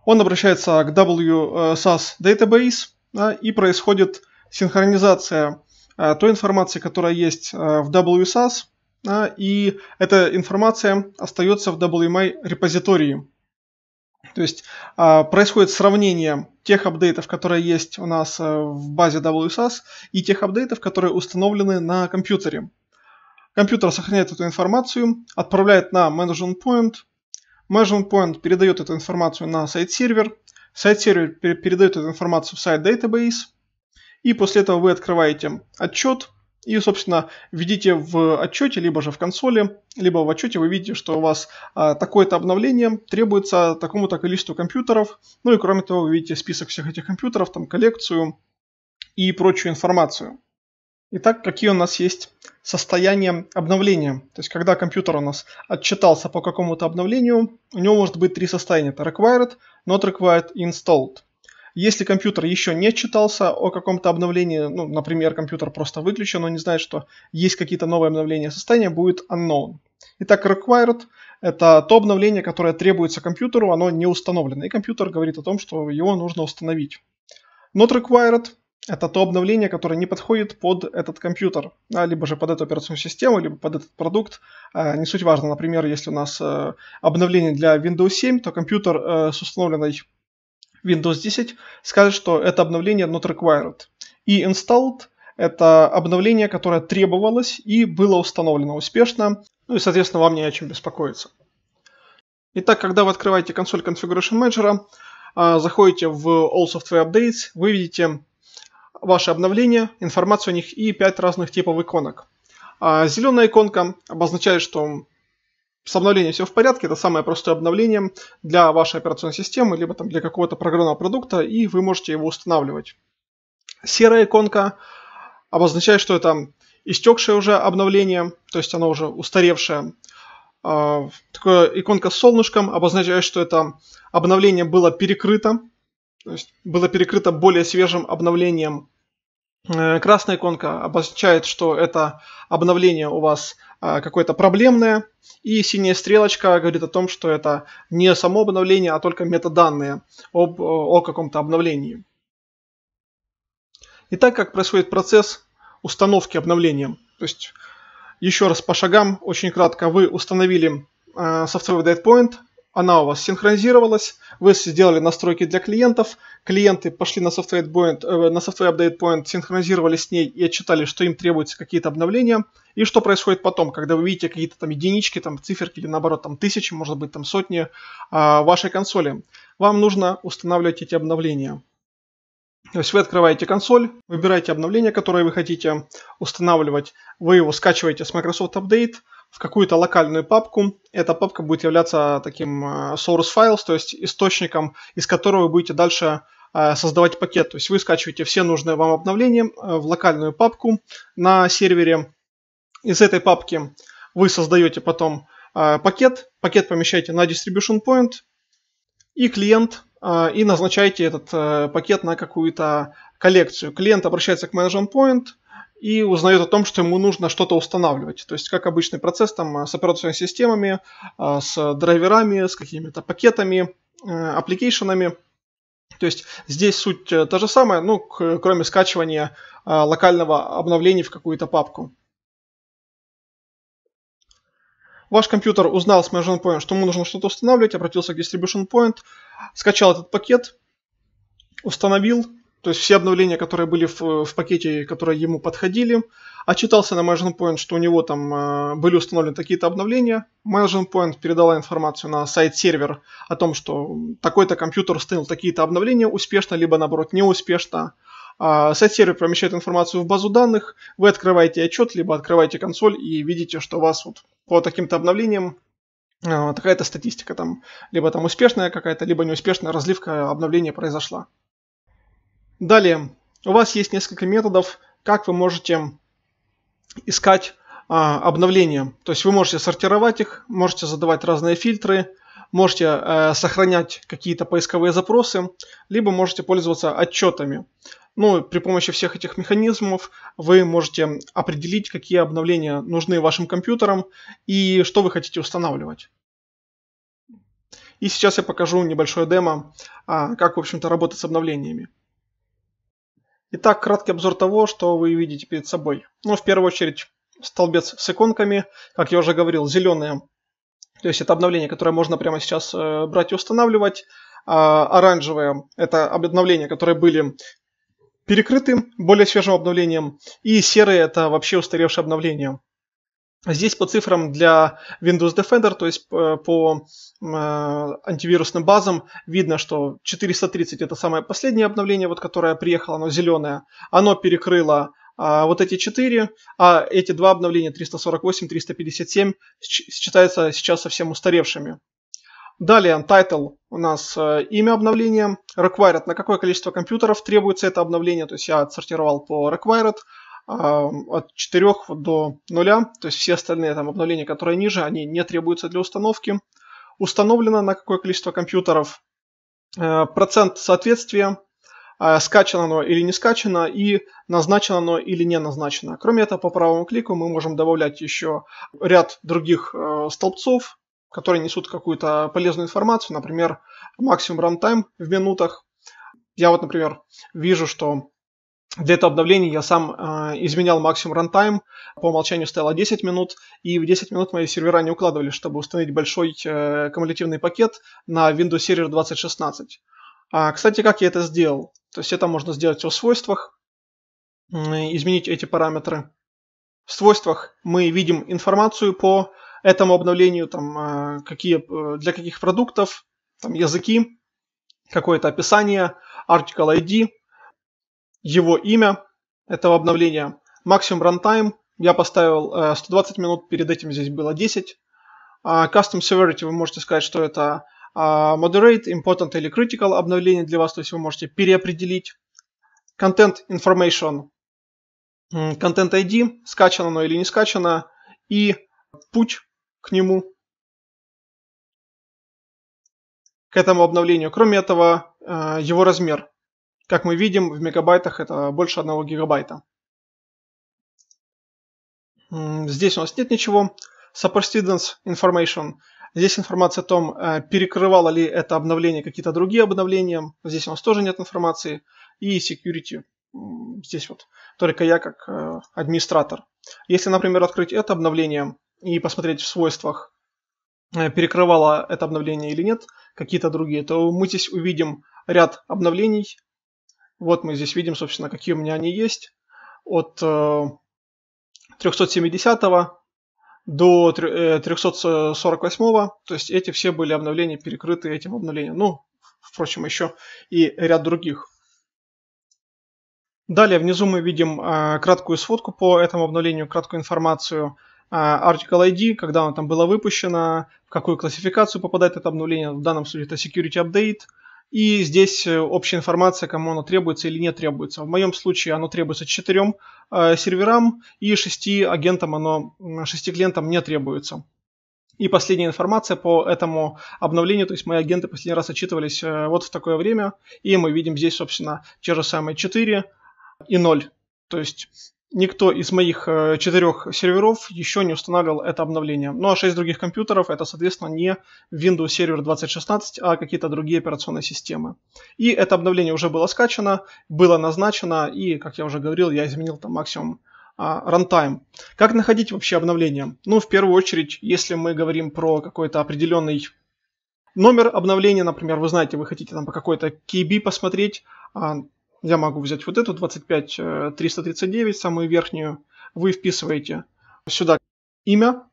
Speaker 1: Он обращается к WSAS Database и происходит синхронизация э, той информации, которая есть э, в WSAS, и эта информация остается в WMI репозитории. То есть э, происходит сравнение тех апдейтов, которые есть у нас э, в базе WSAS, и тех апдейтов, которые установлены на компьютере. Компьютер сохраняет эту информацию, отправляет на Management Point. Management Point передает эту информацию на сайт-сервер. Сайт-сервер передает эту информацию в сайт-database. И после этого вы открываете отчет, и, собственно, введите в отчете, либо же в консоли, либо в отчете вы видите, что у вас а, такое-то обновление требуется такому-то количеству компьютеров. Ну и кроме того, вы видите список всех этих компьютеров, там коллекцию и прочую информацию. Итак, какие у нас есть состояния обновления? То есть, когда компьютер у нас отчитался по какому-то обновлению, у него может быть три состояния. Это required, not required installed. Если компьютер еще не читался о каком-то обновлении, ну, например, компьютер просто выключен, он не знает, что есть какие-то новые обновления, состояние будет unknown. Итак, required – это то обновление, которое требуется компьютеру, оно не установлено, и компьютер говорит о том, что его нужно установить. Not required – это то обновление, которое не подходит под этот компьютер, а, либо же под эту операционную систему, либо под этот продукт, а, не суть важно. Например, если у нас э, обновление для Windows 7, то компьютер э, с установленной Windows 10 скажет, что это обновление not required. И installed – это обновление, которое требовалось и было установлено успешно, ну и, соответственно, вам не о чем беспокоиться. Итак, когда вы открываете консоль Configuration Manager, а, заходите в All Software Updates, вы видите ваши обновления, информацию о них и 5 разных типов иконок. А, зеленая иконка обозначает, что с обновлением все в порядке, это самое простое обновление для вашей операционной системы, либо там для какого-то программного продукта, и вы можете его устанавливать. Серая иконка обозначает, что это истекшее уже обновление, то есть оно уже устаревшее. А, Такая иконка с солнышком обозначает, что это обновление было перекрыто, то есть было перекрыто более свежим обновлением. Э, красная иконка обозначает, что это обновление у вас а, какое-то проблемное, и синяя стрелочка говорит о том, что это не само обновление, а только метаданные об, о каком-то обновлении. И так как происходит процесс установки обновления, то есть еще раз по шагам, очень кратко, вы установили э, software date point, она у вас синхронизировалась, вы сделали настройки для клиентов, клиенты пошли на Software, Point, э, на Software Update Point, синхронизировались с ней и отчитали, что им требуются какие-то обновления, и что происходит потом, когда вы видите какие-то там единички, там циферки или наоборот там тысячи, может быть там сотни а, вашей консоли. Вам нужно устанавливать эти обновления. То есть вы открываете консоль, выбираете обновление, которое вы хотите устанавливать, вы его скачиваете с Microsoft Update, в какую-то локальную папку. Эта папка будет являться таким э, source files, то есть источником, из которого вы будете дальше э, создавать пакет. То есть вы скачиваете все нужные вам обновления э, в локальную папку на сервере. Из этой папки вы создаете потом пакет, пакет помещаете на distribution point и клиент и назначаете этот пакет на какую-то коллекцию. Клиент обращается к management point – и узнает о том, что ему нужно что-то устанавливать. То есть, как обычный процесс там, э, с операционными системами, э, с драйверами, с какими-то пакетами, э, аппликейшенами. То есть здесь суть та же самая, ну, кроме скачивания локального обновления в какую-то папку. Ваш компьютер узнал с Management Point, что ему нужно что-то устанавливать, обратился к Distribution Point, скачал этот пакет, установил, то есть все обновления, которые были в, в пакете, которые ему подходили. Отчитался на Management Point, что у него там э, были установлены какие то обновления. Management Point передала информацию на сайт-сервер о том, что такой-то компьютер установил такие-то обновления успешно, либо наоборот неуспешно. А сайт-сервер помещает информацию в базу данных, вы открываете отчет, либо открываете консоль и видите, что у вас вот по таким-то обновлениям э, такая-то статистика там, либо там успешная какая-то, либо неуспешная разливка обновления произошла. Далее, у вас есть несколько методов, как вы можете искать а, обновления. То есть вы можете сортировать их, можете задавать разные фильтры, можете э, сохранять какие-то поисковые запросы, либо можете пользоваться отчетами. Ну, при помощи всех этих механизмов вы можете определить, какие обновления нужны вашим компьютерам и что вы хотите устанавливать. И сейчас я покажу небольшое демо, а, как, в общем-то, работать с обновлениями. Итак, краткий обзор того, что вы видите перед собой. Ну, в первую очередь, столбец с иконками, как я уже говорил, зеленые. То есть это обновление, которое можно прямо сейчас э, брать и устанавливать. А оранжевые – это обновления, которые были перекрыты более свежим обновлением. И серые – это вообще устаревшие обновления. Здесь по цифрам для Windows Defender, то есть э, по э, антивирусным базам, видно, что 430 это самое последнее обновление, вот которое приехало, оно зеленое, оно перекрыло а, вот эти 4, а эти два обновления 348, 357 считаются сейчас совсем устаревшими. Далее, title у нас э, имя обновления, required, на какое количество компьютеров требуется это обновление, то есть я отсортировал по required, от 4 до 0, то есть все остальные там обновления, которые ниже, они не требуются для установки. Установлено на какое количество компьютеров, э, процент соответствия, э, скачано оно или не скачано, и назначено оно или не назначено. Кроме этого, по правому клику мы можем добавлять еще ряд других э, столбцов, которые несут какую-то полезную информацию, например, максимум рантайм в минутах. Я вот, например, вижу, что для этого обновления я сам э, изменял максимум рантайм, по умолчанию стояло 10 минут, и в 10 минут мои сервера не укладывали, чтобы установить большой э, кумулятивный пакет на Windows Server 2016. А, кстати, как я это сделал? То есть это можно сделать в свойствах, э, изменить эти параметры. В свойствах мы видим информацию по этому обновлению, там, э, какие, э, для каких продуктов, там, языки, какое-то описание, article ID – его имя этого обновления. Максимум рантайм я поставил 120 э, минут, перед этим здесь было 10. А, Custom Severity вы можете сказать, что это а, Moderate, Important или Critical обновление для вас, то есть вы можете переопределить. Content Information, Content ID, скачано оно или не скачано, и путь к нему, к этому обновлению. Кроме этого, э, его размер. Как мы видим, в мегабайтах это больше 1 гигабайта. Здесь у нас нет ничего. Superstudents information. Здесь информация о том, э, перекрывало ли это обновление какие-то другие обновления. Здесь у нас тоже нет информации. И security. Здесь вот только я как э, администратор. Если, например, открыть это обновление и посмотреть в свойствах, э, перекрывало это обновление или нет, какие-то другие, то мы здесь увидим ряд обновлений, вот мы здесь видим, собственно, какие у меня они есть. От 370 э, до 348, э, то есть эти все были обновления перекрыты этим обновлением. Ну, впрочем, еще и ряд других. Далее внизу мы видим э, краткую сводку по этому обновлению, краткую информацию. Э, article ID, когда оно там было выпущено, в какую классификацию попадает это обновление, в данном случае это Security Update, и здесь э, общая информация, кому оно требуется или не требуется. В моем случае оно требуется четырем э, серверам и шести агентам оно, шести клиентам не требуется. И последняя информация по этому обновлению, то есть мои агенты последний раз отчитывались э, вот в такое время, и мы видим здесь, собственно, те же самые 4 и 0. То есть никто из моих э, четырех серверов еще не устанавливал это обновление. Ну а шесть других компьютеров это, соответственно, не Windows Server 2016, а какие-то другие операционные системы. И это обновление уже было скачано, было назначено, и, как я уже говорил, я изменил там максимум а, рантайм. Как находить вообще обновления? Ну, в первую очередь, если мы говорим про какой-то определенный номер обновления, например, вы знаете, вы хотите там по какой-то KB посмотреть, а, я могу взять вот эту 25339, э, самую верхнюю, вы вписываете сюда имя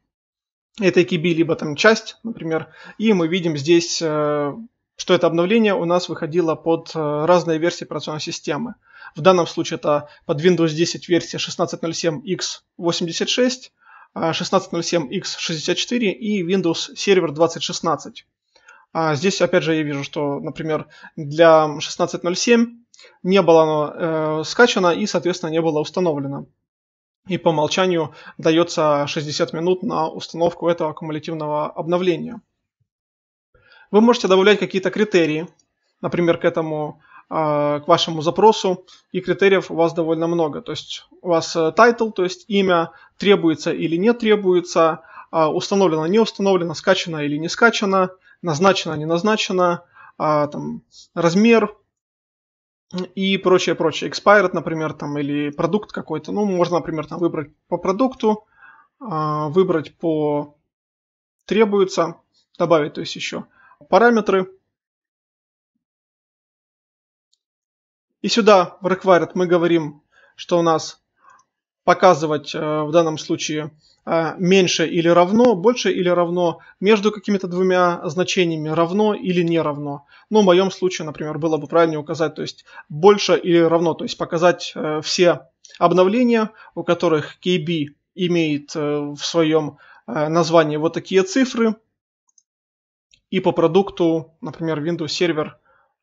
Speaker 1: этой киби, либо там часть, например, и мы видим здесь, э, что это обновление у нас выходило под э, разные версии операционной системы. В данном случае это под Windows 10 версия 1607X86, 1607X64 а и Windows Server 2016. А здесь, опять же, я вижу, что, например, для 1607 не было оно э, скачано и, соответственно, не было установлено. И по умолчанию дается 60 минут на установку этого кумулятивного обновления. Вы можете добавлять какие-то критерии, например, к этому э, к вашему запросу, и критериев у вас довольно много. То есть у вас э, title, то есть имя требуется или не требуется, а установлено, не установлено, скачано или не скачано, назначено, не назначено, а, там, размер, и прочее, прочее. Expired, например, там, или продукт какой-то. Ну, можно, например, там выбрать по продукту, а, выбрать по требуется, добавить, то есть еще параметры. И сюда в required мы говорим, что у нас показывать э, в данном случае э, меньше или равно, больше или равно, между какими-то двумя значениями равно или не равно. Но ну, в моем случае, например, было бы правильнее указать, то есть больше или равно, то есть показать э, все обновления, у которых KB имеет в своем названии вот такие цифры, и по продукту, например, Windows Server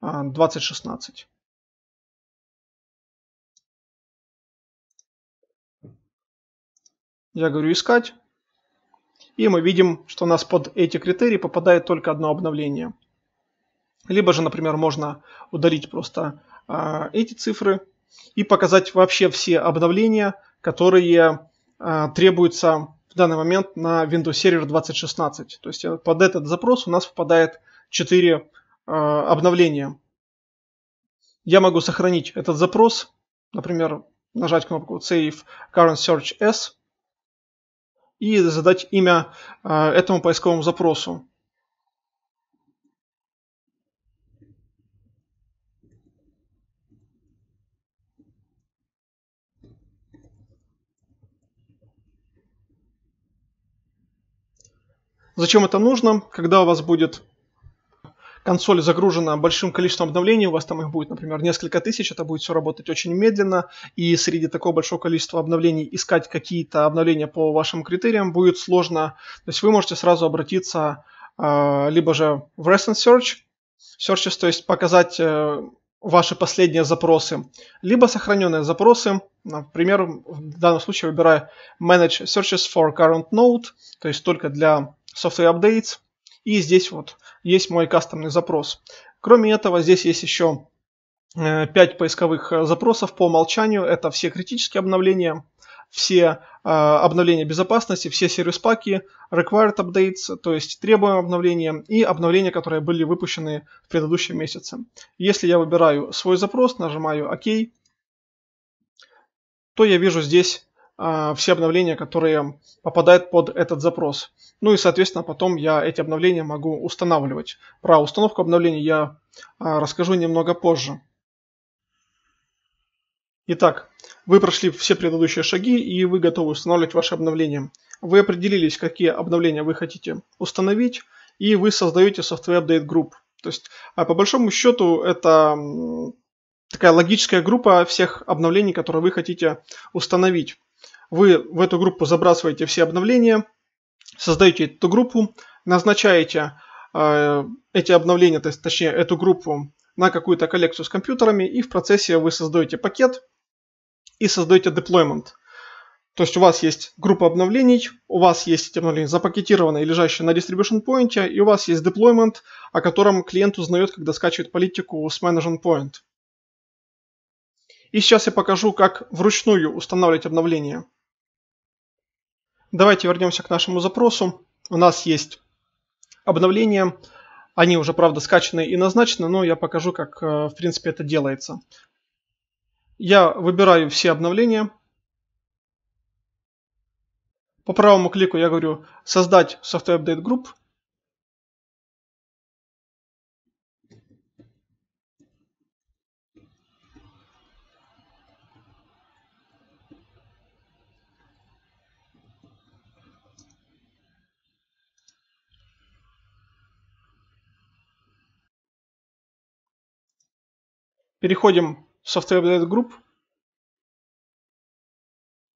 Speaker 2: 2016.
Speaker 1: Я говорю искать. И мы видим, что у нас под эти критерии попадает только одно обновление. Либо же, например, можно удалить просто э, эти цифры и показать вообще все обновления, которые э, требуются в данный момент на Windows Server 2016. То есть э, под этот запрос у нас попадает 4 э, а, обновления. Я могу сохранить этот запрос, например, нажать кнопку Save Current Search S, и задать имя а, этому поисковому запросу. Зачем это нужно? Когда у вас будет консоль загружена большим количеством обновлений, у вас там их будет, например, несколько тысяч, это будет все работать очень медленно, и среди такого большого количества обновлений искать какие-то обновления по вашим критериям будет сложно. То есть вы можете сразу обратиться э, либо же в Rest Search, Searches, то есть показать э, ваши последние запросы, либо сохраненные запросы. Например, в данном случае выбираю Manage Searches for Current Node, то есть только для Software Updates – и здесь вот есть мой кастомный запрос. Кроме этого, здесь есть еще 5 э, поисковых э, запросов по умолчанию. Это все критические обновления, все э, обновления безопасности, все сервис-паки, required updates, то есть требуемые обновления и обновления, которые были выпущены в предыдущем месяце. Если я выбираю свой запрос, нажимаю ОК, то я вижу здесь а, все обновления, которые попадают под этот запрос. Ну и, соответственно, потом я эти обновления могу устанавливать. Про установку обновлений я а, расскажу немного позже. Итак, вы прошли все предыдущие шаги и вы готовы устанавливать ваши обновления. Вы определились, какие обновления вы хотите установить, и вы создаете Software Update Group. То есть, а, по большому счету, это такая логическая группа всех обновлений, которые вы хотите установить. Вы в эту группу забрасываете все обновления, создаете эту группу, назначаете э, эти обновления, то есть, точнее эту группу на какую-то коллекцию с компьютерами, и в процессе вы создаете пакет и создаете deployment. То есть у вас есть группа обновлений, у вас есть эти обновления запакетированные, лежащие на distribution point, и у вас есть deployment, о котором клиент узнает, когда скачивает политику с management point. И сейчас я покажу, как вручную устанавливать обновления. Давайте вернемся к нашему запросу. У нас есть обновления. Они уже, правда, скачаны и назначены, но я покажу, как, э, в принципе, это делается. Я выбираю все обновления. По правому клику я говорю «Создать Software Update
Speaker 2: Group». Переходим в Software Update Group.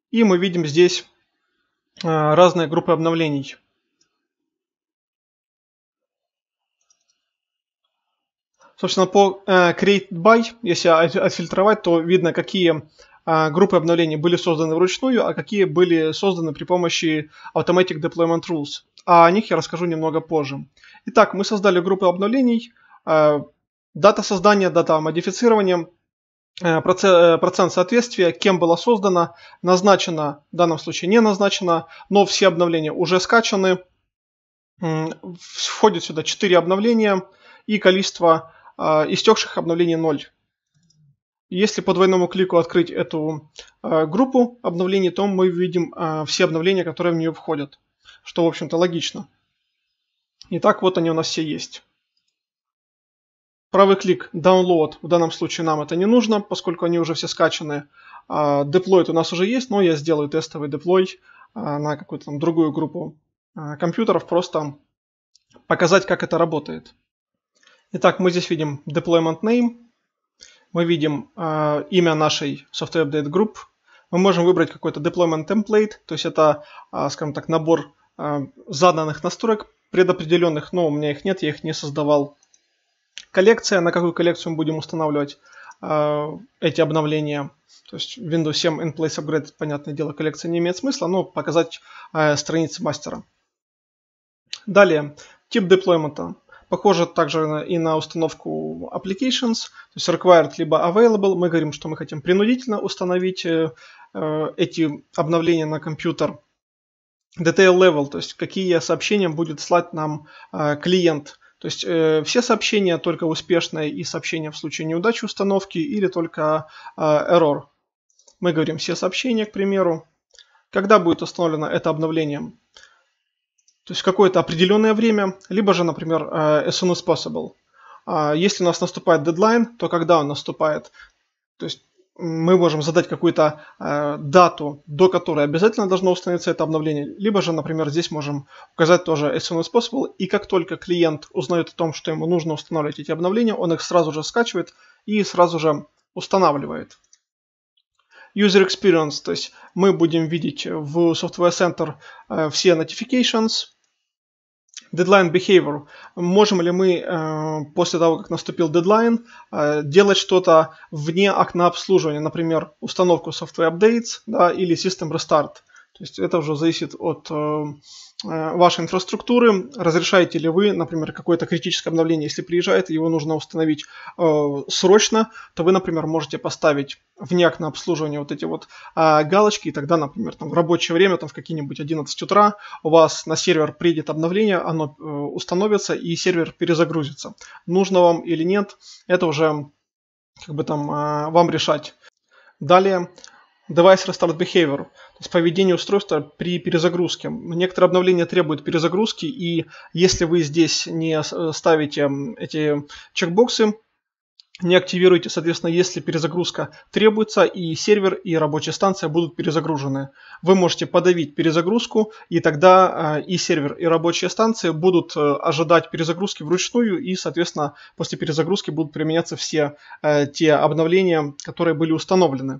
Speaker 1: И мы видим здесь э, разные группы обновлений. Собственно, по э, Create By, если отфильтровать, то видно, какие э, группы обновлений были созданы вручную, а какие были созданы при помощи Automatic Deployment Rules. А о них я расскажу немного позже. Итак, мы создали группы обновлений. Дата создания, дата модифицирования, э, э, процент соответствия, кем было создано, назначено, в данном случае не назначено, но все обновления уже скачаны. Входит сюда 4 обновления и количество э, истекших обновлений 0. Если по двойному клику открыть эту группу обновлений, то мы видим все обновления, которые в нее входят, что, в общем-то, логично. Итак, вот они у нас все есть. Правый клик Download, в данном случае нам это не нужно, поскольку они уже все скачаны. Деплойт а, у нас уже есть, но я сделаю тестовый деплой а, на какую-то там другую группу а, компьютеров, просто показать, как это работает. Итак, мы здесь видим deployment name, мы видим имя нашей Software Update Group, мы можем выбрать какой-то deployment template, то есть это, скажем так, набор заданных настроек предопределенных, но у меня их нет, я их не создавал коллекция, на какую коллекцию мы будем устанавливать э, эти обновления. То есть Windows 7 in-place Upgrade, понятное дело, коллекция не имеет смысла, но показать э, страницы мастера. Далее, тип деплоймента. Похоже также и на установку applications, то есть required либо available. Мы говорим, что мы хотим принудительно установить э, э эти обновления на компьютер. Detail level, то есть какие сообщения будет слать нам э, клиент то есть э, все сообщения только успешные и сообщения в случае неудачи установки или только а, э, error. Мы говорим все сообщения, к примеру. Когда будет установлено это обновление? То есть какое-то определенное время, либо же, например, э, as soon as possible. Э, если у нас наступает дедлайн, то когда он наступает? То есть мы можем задать какую-то э, дату, до которой обязательно должно установиться это обновление, либо же, например, здесь можем указать тоже as soon possible, и как только клиент узнает о том, что ему нужно устанавливать эти обновления, он их сразу же скачивает и сразу же устанавливает. User Experience, то есть мы будем видеть в Software Center э, все notifications, Дедлайн behavior. Можем ли мы э, после того, как наступил дедлайн, э, делать что-то вне окна обслуживания, например, установку software updates да, или system restart. То есть это уже зависит от э, Э, вашей инфраструктуры, разрешаете ли вы, например, какое-то критическое обновление, если приезжает, его нужно установить э, срочно, то вы, например, можете поставить вне окна обслуживания вот эти вот э, галочки, и тогда, например, там в рабочее время, там в какие-нибудь 11 утра у вас на сервер приедет обновление, оно э, установится и сервер перезагрузится. Нужно вам или нет, это уже как бы там э, вам решать. Далее, Device Restart Behavior, то есть поведение устройства при перезагрузке. Некоторые обновления требуют перезагрузки, и если вы здесь не э, ставите эти чекбоксы, не активируйте, соответственно, если перезагрузка требуется, и сервер, и рабочая станция будут перезагружены. Вы можете подавить перезагрузку, и тогда а, и сервер, и рабочая станция будут э, ожидать перезагрузки вручную, и, соответственно, после перезагрузки будут применяться все э, те обновления, которые были установлены.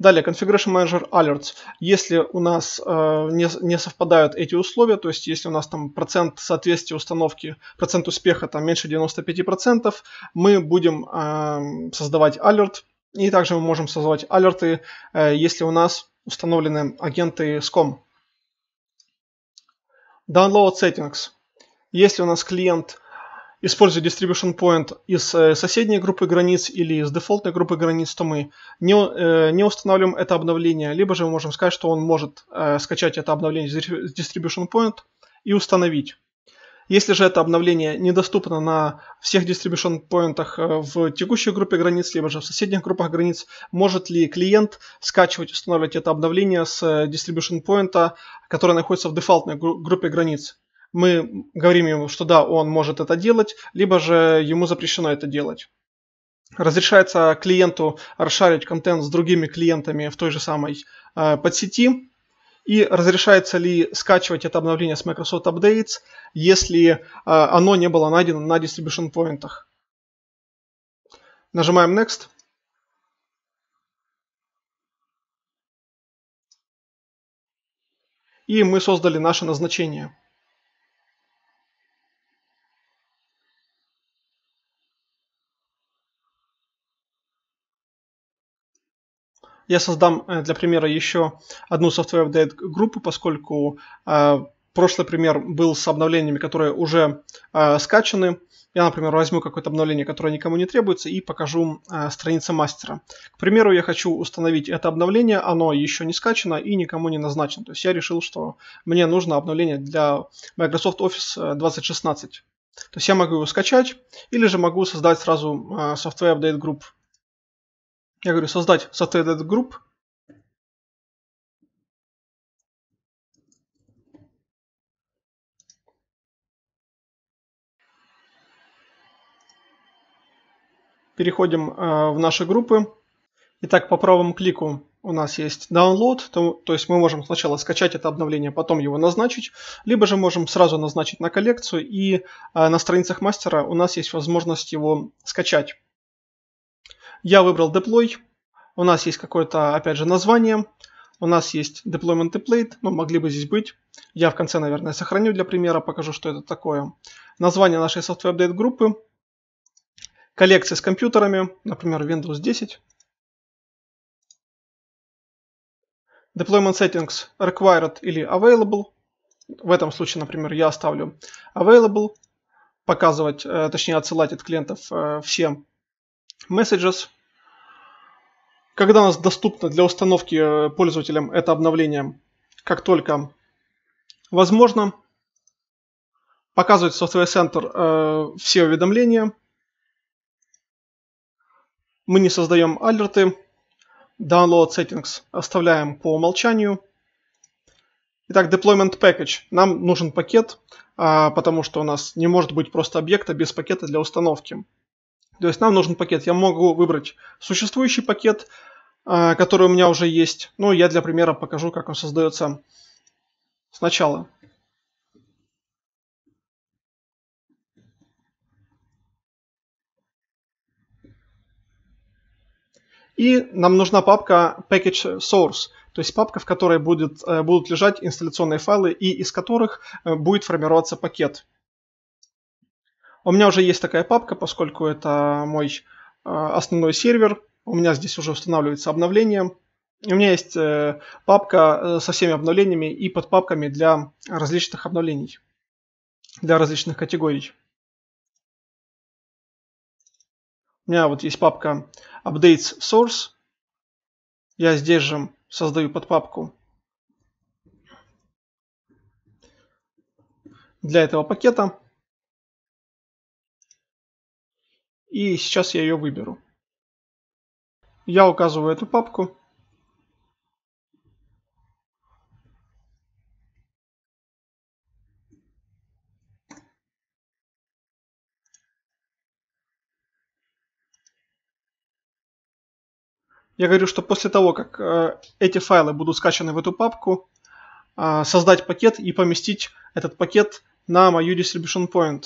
Speaker 1: Далее, Configuration Manager Alerts. Если у нас э, не, не совпадают эти условия, то есть если у нас там процент соответствия установки, процент успеха там меньше 95%, мы будем э, создавать алерт. И также мы можем создавать алерты, э, если у нас установлены агенты SCOM. Download Settings. Если у нас клиент используя distribution point из э, соседней группы границ или из дефолтной группы границ, то мы не, э, не устанавливаем это обновление, либо же мы можем сказать, что он может э, скачать это обновление с distribution point и установить. Если же это обновление недоступно на всех distribution поинтах в текущей группе границ, либо же в соседних группах границ, может ли клиент скачивать, и устанавливать это обновление с distribution point, который находится в дефолтной группе границ? мы говорим ему, что да, он может это делать, либо же ему запрещено это делать. Разрешается клиенту расшарить контент с другими клиентами в той же самой э, подсети. И разрешается ли скачивать это обновление с Microsoft Updates, если э, оно не было найдено на distribution поинтах. Нажимаем Next. И мы создали наше назначение. Я создам э, для примера еще одну Software Update группу, поскольку э, прошлый пример был с обновлениями, которые уже э, скачаны. Я, например, возьму какое-то обновление, которое никому не требуется, и покажу э, странице мастера. К примеру, я хочу установить это обновление, оно еще не скачано и никому не назначено. То есть я решил, что мне нужно обновление для Microsoft Office 2016. Э, То есть я могу его скачать, или же могу создать сразу э, Software Update Group я говорю,
Speaker 2: создать Satellite групп
Speaker 1: Переходим э, в наши группы. Итак, по правому клику у нас есть download, то, то есть мы можем сначала скачать это обновление, потом его назначить, либо же можем сразу назначить на коллекцию, и э, на страницах мастера у нас есть возможность его скачать. Я выбрал deploy. У нас есть какое-то, опять же, название. У нас есть deployment template, ну, могли бы здесь быть. Я в конце, наверное, сохраню для примера, покажу, что это такое. Название нашей Software Update группы. Коллекция с компьютерами, например, Windows 10. Deployment settings required или available. В этом случае, например, я оставлю available. Показывать, э, точнее, отсылать от клиентов э, все Messages. Когда у нас доступно для установки э, пользователям это обновление, как только возможно, показывает Software Center э, все уведомления. Мы не создаем алерты. Download settings оставляем по умолчанию. Итак, deployment package. Нам нужен пакет, а, потому что у нас не может быть просто объекта без пакета для установки. То есть нам нужен пакет. Я могу выбрать существующий пакет, а, который у меня уже есть. Но ну, я для примера покажу, как он создается сначала. И нам нужна папка package source, то есть папка, в которой будет, э, будут лежать инсталляционные файлы и из которых э, будет формироваться пакет. У меня уже есть такая папка, поскольку это мой э, основной сервер. У меня здесь уже устанавливается обновление. у меня есть э, папка э, со всеми обновлениями и подпапками для различных обновлений, для различных категорий. У меня вот есть папка Updates Source.
Speaker 2: Я здесь же создаю подпапку для этого пакета. И сейчас я ее выберу. Я указываю эту папку.
Speaker 1: Я говорю, что после того, как э, эти файлы будут скачаны в эту папку, э, создать пакет и поместить этот пакет на мою distribution point.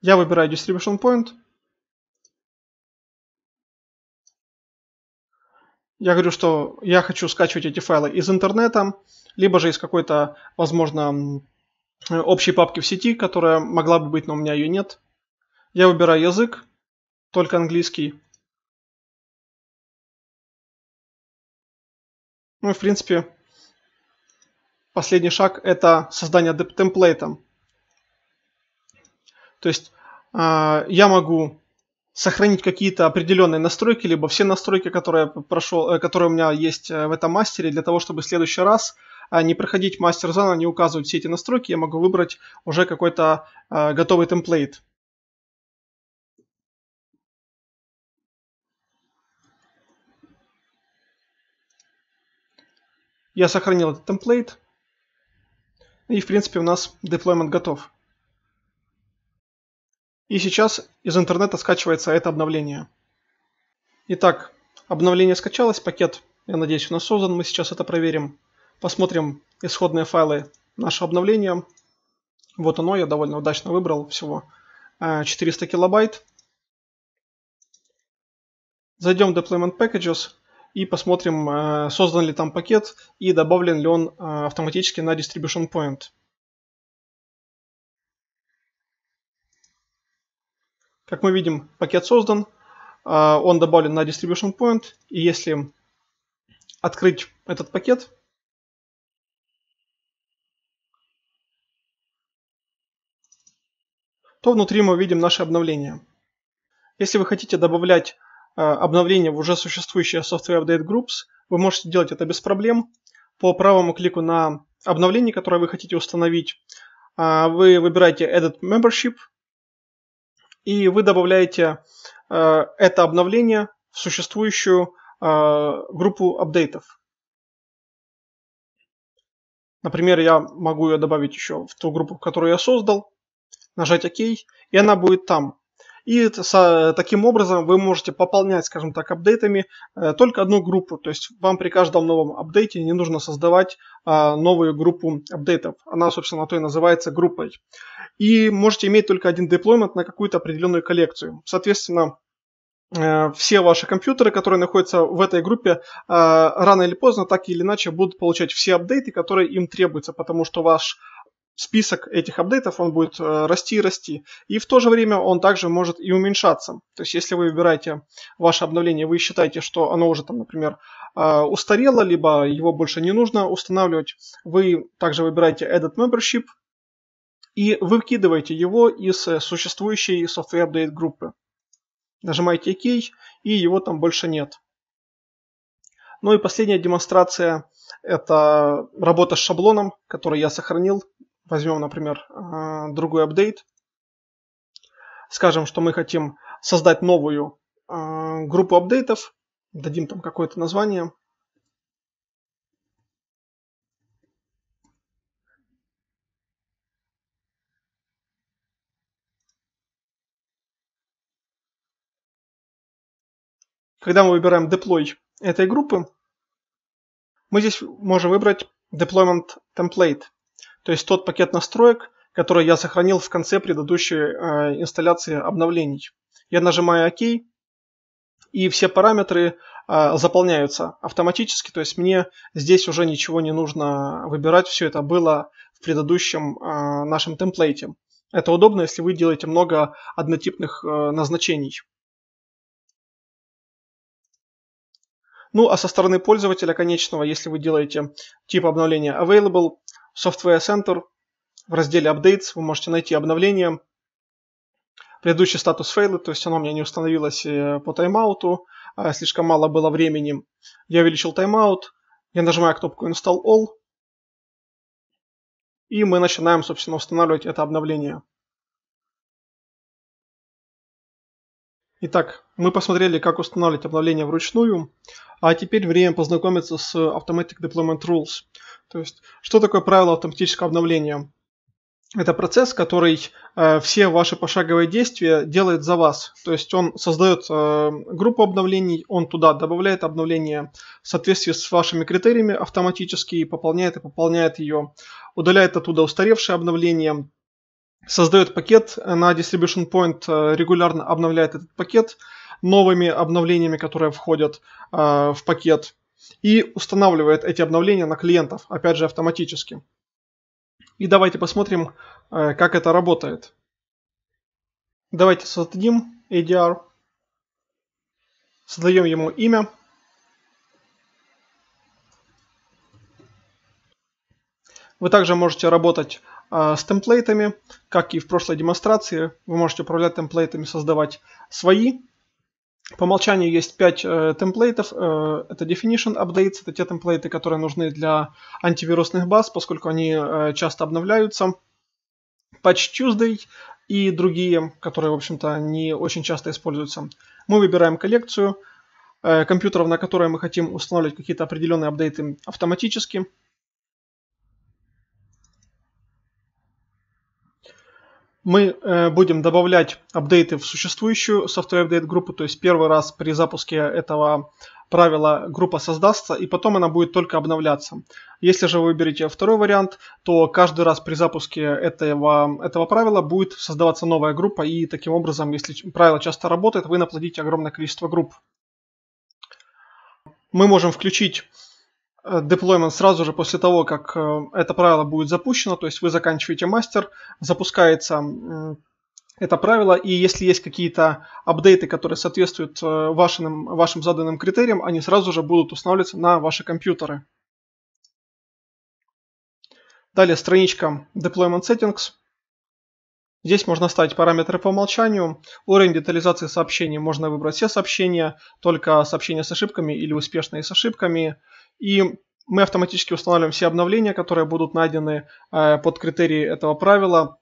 Speaker 1: Я выбираю distribution point. я говорю, что я хочу скачивать эти файлы из интернета, либо же из какой-то, возможно, общей папки в сети, которая могла бы быть, но у меня ее нет. Я выбираю язык, только английский.
Speaker 2: Ну и, в принципе,
Speaker 1: последний шаг – это создание темплейта. То есть а, я могу сохранить какие-то определенные настройки, либо все настройки, которые, прошел, э, которые у меня есть э, в этом мастере, для того, чтобы в следующий раз а, не проходить мастер заново, не указывать все эти настройки, я могу выбрать уже какой-то а, готовый темплейт. Я сохранил этот темплейт. И в принципе у нас деплоймент готов. И сейчас из интернета скачивается это обновление. Итак, обновление скачалось, пакет, я надеюсь, у нас создан. Мы сейчас это проверим. Посмотрим исходные файлы нашего обновления. Вот оно, я довольно удачно выбрал, всего 400 э, килобайт. Зайдем в Deployment Packages и посмотрим, э, создан ли там пакет и добавлен ли он э, автоматически на Distribution Point. Как мы видим, пакет создан, а, он добавлен на distribution point, и если открыть этот пакет, то внутри мы видим наши обновления. Если вы хотите добавлять а, обновления в уже существующие Software Update Groups, вы можете делать это без проблем. По правому клику на обновление, которое вы хотите установить, а, вы выбираете Edit Membership – и вы добавляете э, это обновление в существующую э, группу апдейтов. Например, я могу ее добавить еще в ту группу, которую я создал, нажать ОК, и она будет там. И таким образом вы можете пополнять, скажем так, апдейтами э, только одну группу. То есть вам при каждом новом апдейте не нужно создавать а, новую группу апдейтов. Она, собственно, то и называется группой. И можете иметь только один деплоймент на какую-то определенную коллекцию. Соответственно, э, все ваши компьютеры, которые находятся в этой группе, э, рано или поздно, так или иначе, будут получать все апдейты, которые им требуются, потому что ваш список этих апдейтов, он будет э, расти и расти. И в то же время он также может и уменьшаться. То есть, если вы выбираете ваше обновление, вы считаете, что оно уже там, например, э, устарело, либо его больше не нужно устанавливать, вы также выбираете Edit Membership и выкидываете его из э, существующей Software Update группы. Нажимаете OK, и его там больше нет. Ну и последняя демонстрация – это работа с шаблоном, который я сохранил возьмем, например, э, другой апдейт, скажем, что мы хотим создать новую э, группу апдейтов, дадим там какое-то название,
Speaker 2: когда мы выбираем deploy
Speaker 1: этой группы, мы здесь можем выбрать deployment template то есть тот пакет настроек, который я сохранил в конце предыдущей э, инсталляции обновлений. Я нажимаю ОК, и все параметры э, заполняются автоматически, то есть мне здесь уже ничего не нужно выбирать, все это было в предыдущем э, нашем темплейте. Это удобно, если вы делаете много однотипных э, назначений. Ну а со стороны пользователя конечного, если вы делаете тип обновления available, Software Center. В разделе Updates вы можете найти обновление. Предыдущий статус фейлы, то есть оно у меня не установилось э, по таймауту, а слишком мало было времени. Я увеличил тайм-аут, я нажимаю кнопку Install All, и мы начинаем, собственно, устанавливать это обновление. Итак, мы посмотрели, как устанавливать обновление вручную, а теперь время познакомиться с Automatic Deployment Rules. То есть, что такое правило автоматического обновления? Это процесс, который э, все ваши пошаговые действия делает за вас. То есть он создает э, группу обновлений, он туда добавляет обновления в соответствии с вашими критериями автоматически, пополняет и пополняет ее, удаляет оттуда устаревшие обновления, создает пакет на Distribution Point, э, регулярно обновляет этот пакет новыми обновлениями, которые входят э, в пакет, и устанавливает эти обновления на клиентов, опять же, автоматически. И давайте посмотрим, э, как это работает. Давайте создадим ADR. Создаем ему имя. Вы также можете работать а, с темплейтами. Как и в прошлой демонстрации, вы можете управлять темплейтами, создавать свои. По умолчанию есть 5 э, темплейтов. Э, это Definition Updates, это те темплейты, которые нужны для антивирусных баз, поскольку они э, часто обновляются. Patch Tuesday и другие, которые, в общем-то, не очень часто используются. Мы выбираем коллекцию э, компьютеров, на которые мы хотим установить какие-то определенные апдейты автоматически. мы э, будем добавлять апдейты в существующую Software Update группу, то есть первый раз при запуске этого правила группа создастся, и потом она будет только обновляться. Если же вы выберете второй вариант, то каждый раз при запуске этого, этого правила будет создаваться новая группа, и таким образом, если правило часто работает, вы наплодите огромное количество групп. Мы можем включить Э, деплоймент сразу же после того, как э, это правило будет запущено, то есть вы заканчиваете мастер, запускается это правило, и если есть какие-то апдейты, которые соответствуют э, вашим, вашим заданным критериям, они сразу же будут устанавливаться на ваши компьютеры. Далее страничка Deployment Settings. Здесь можно ставить параметры по умолчанию. Уровень детализации сообщений. Можно выбрать все сообщения, только сообщения с ошибками или успешные с ошибками и мы автоматически устанавливаем все обновления, которые будут найдены э, под критерии этого правила,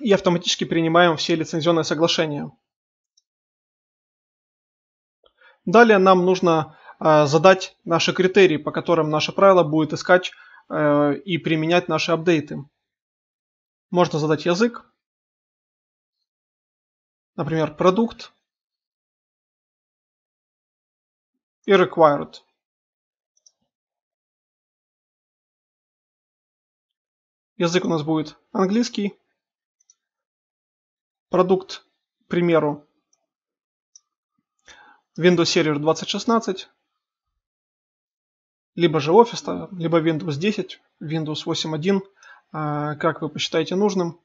Speaker 1: и автоматически принимаем все лицензионные соглашения. Далее нам нужно э, задать наши критерии, по которым наше правило будет искать э, и применять наши апдейты. Можно задать язык,
Speaker 2: например, продукт и required.
Speaker 1: Язык у нас будет английский. Продукт, к примеру, Windows Server 2016, либо же Office, либо Windows 10, Windows 8.1, а, как вы посчитаете нужным.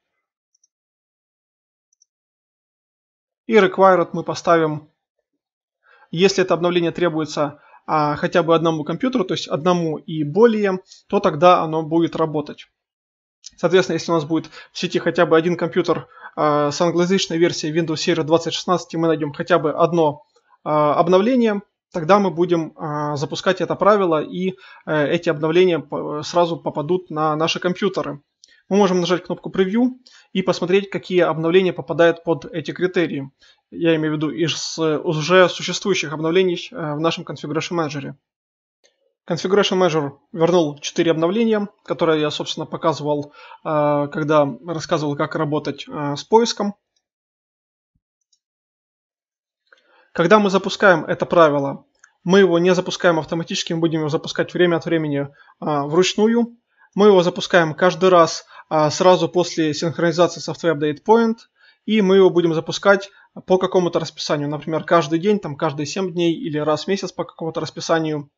Speaker 1: И required мы поставим, если это обновление требуется а, хотя бы одному компьютеру, то есть одному и более, то тогда оно будет работать. Соответственно, если у нас будет в сети хотя бы один компьютер э, с англоязычной версией Windows Server 2016, и мы найдем хотя бы одно э, обновление, тогда мы будем э, запускать это правило, и э, эти обновления сразу попадут на наши компьютеры. Мы можем нажать кнопку Preview и посмотреть, какие обновления попадают под эти критерии. Я имею в виду из э, уже существующих обновлений э, в нашем Configuration Manager. Configuration Manager вернул 4 обновления, которые я, собственно, показывал, э, когда рассказывал, как работать э, с поиском. Когда мы запускаем это правило, мы его не запускаем автоматически, мы будем его запускать время от времени э, вручную. Мы его запускаем каждый раз сразу после синхронизации Software Update Point, и мы его будем запускать по какому-то расписанию, например, каждый день, там каждые 7 дней или раз в месяц по какому-то расписанию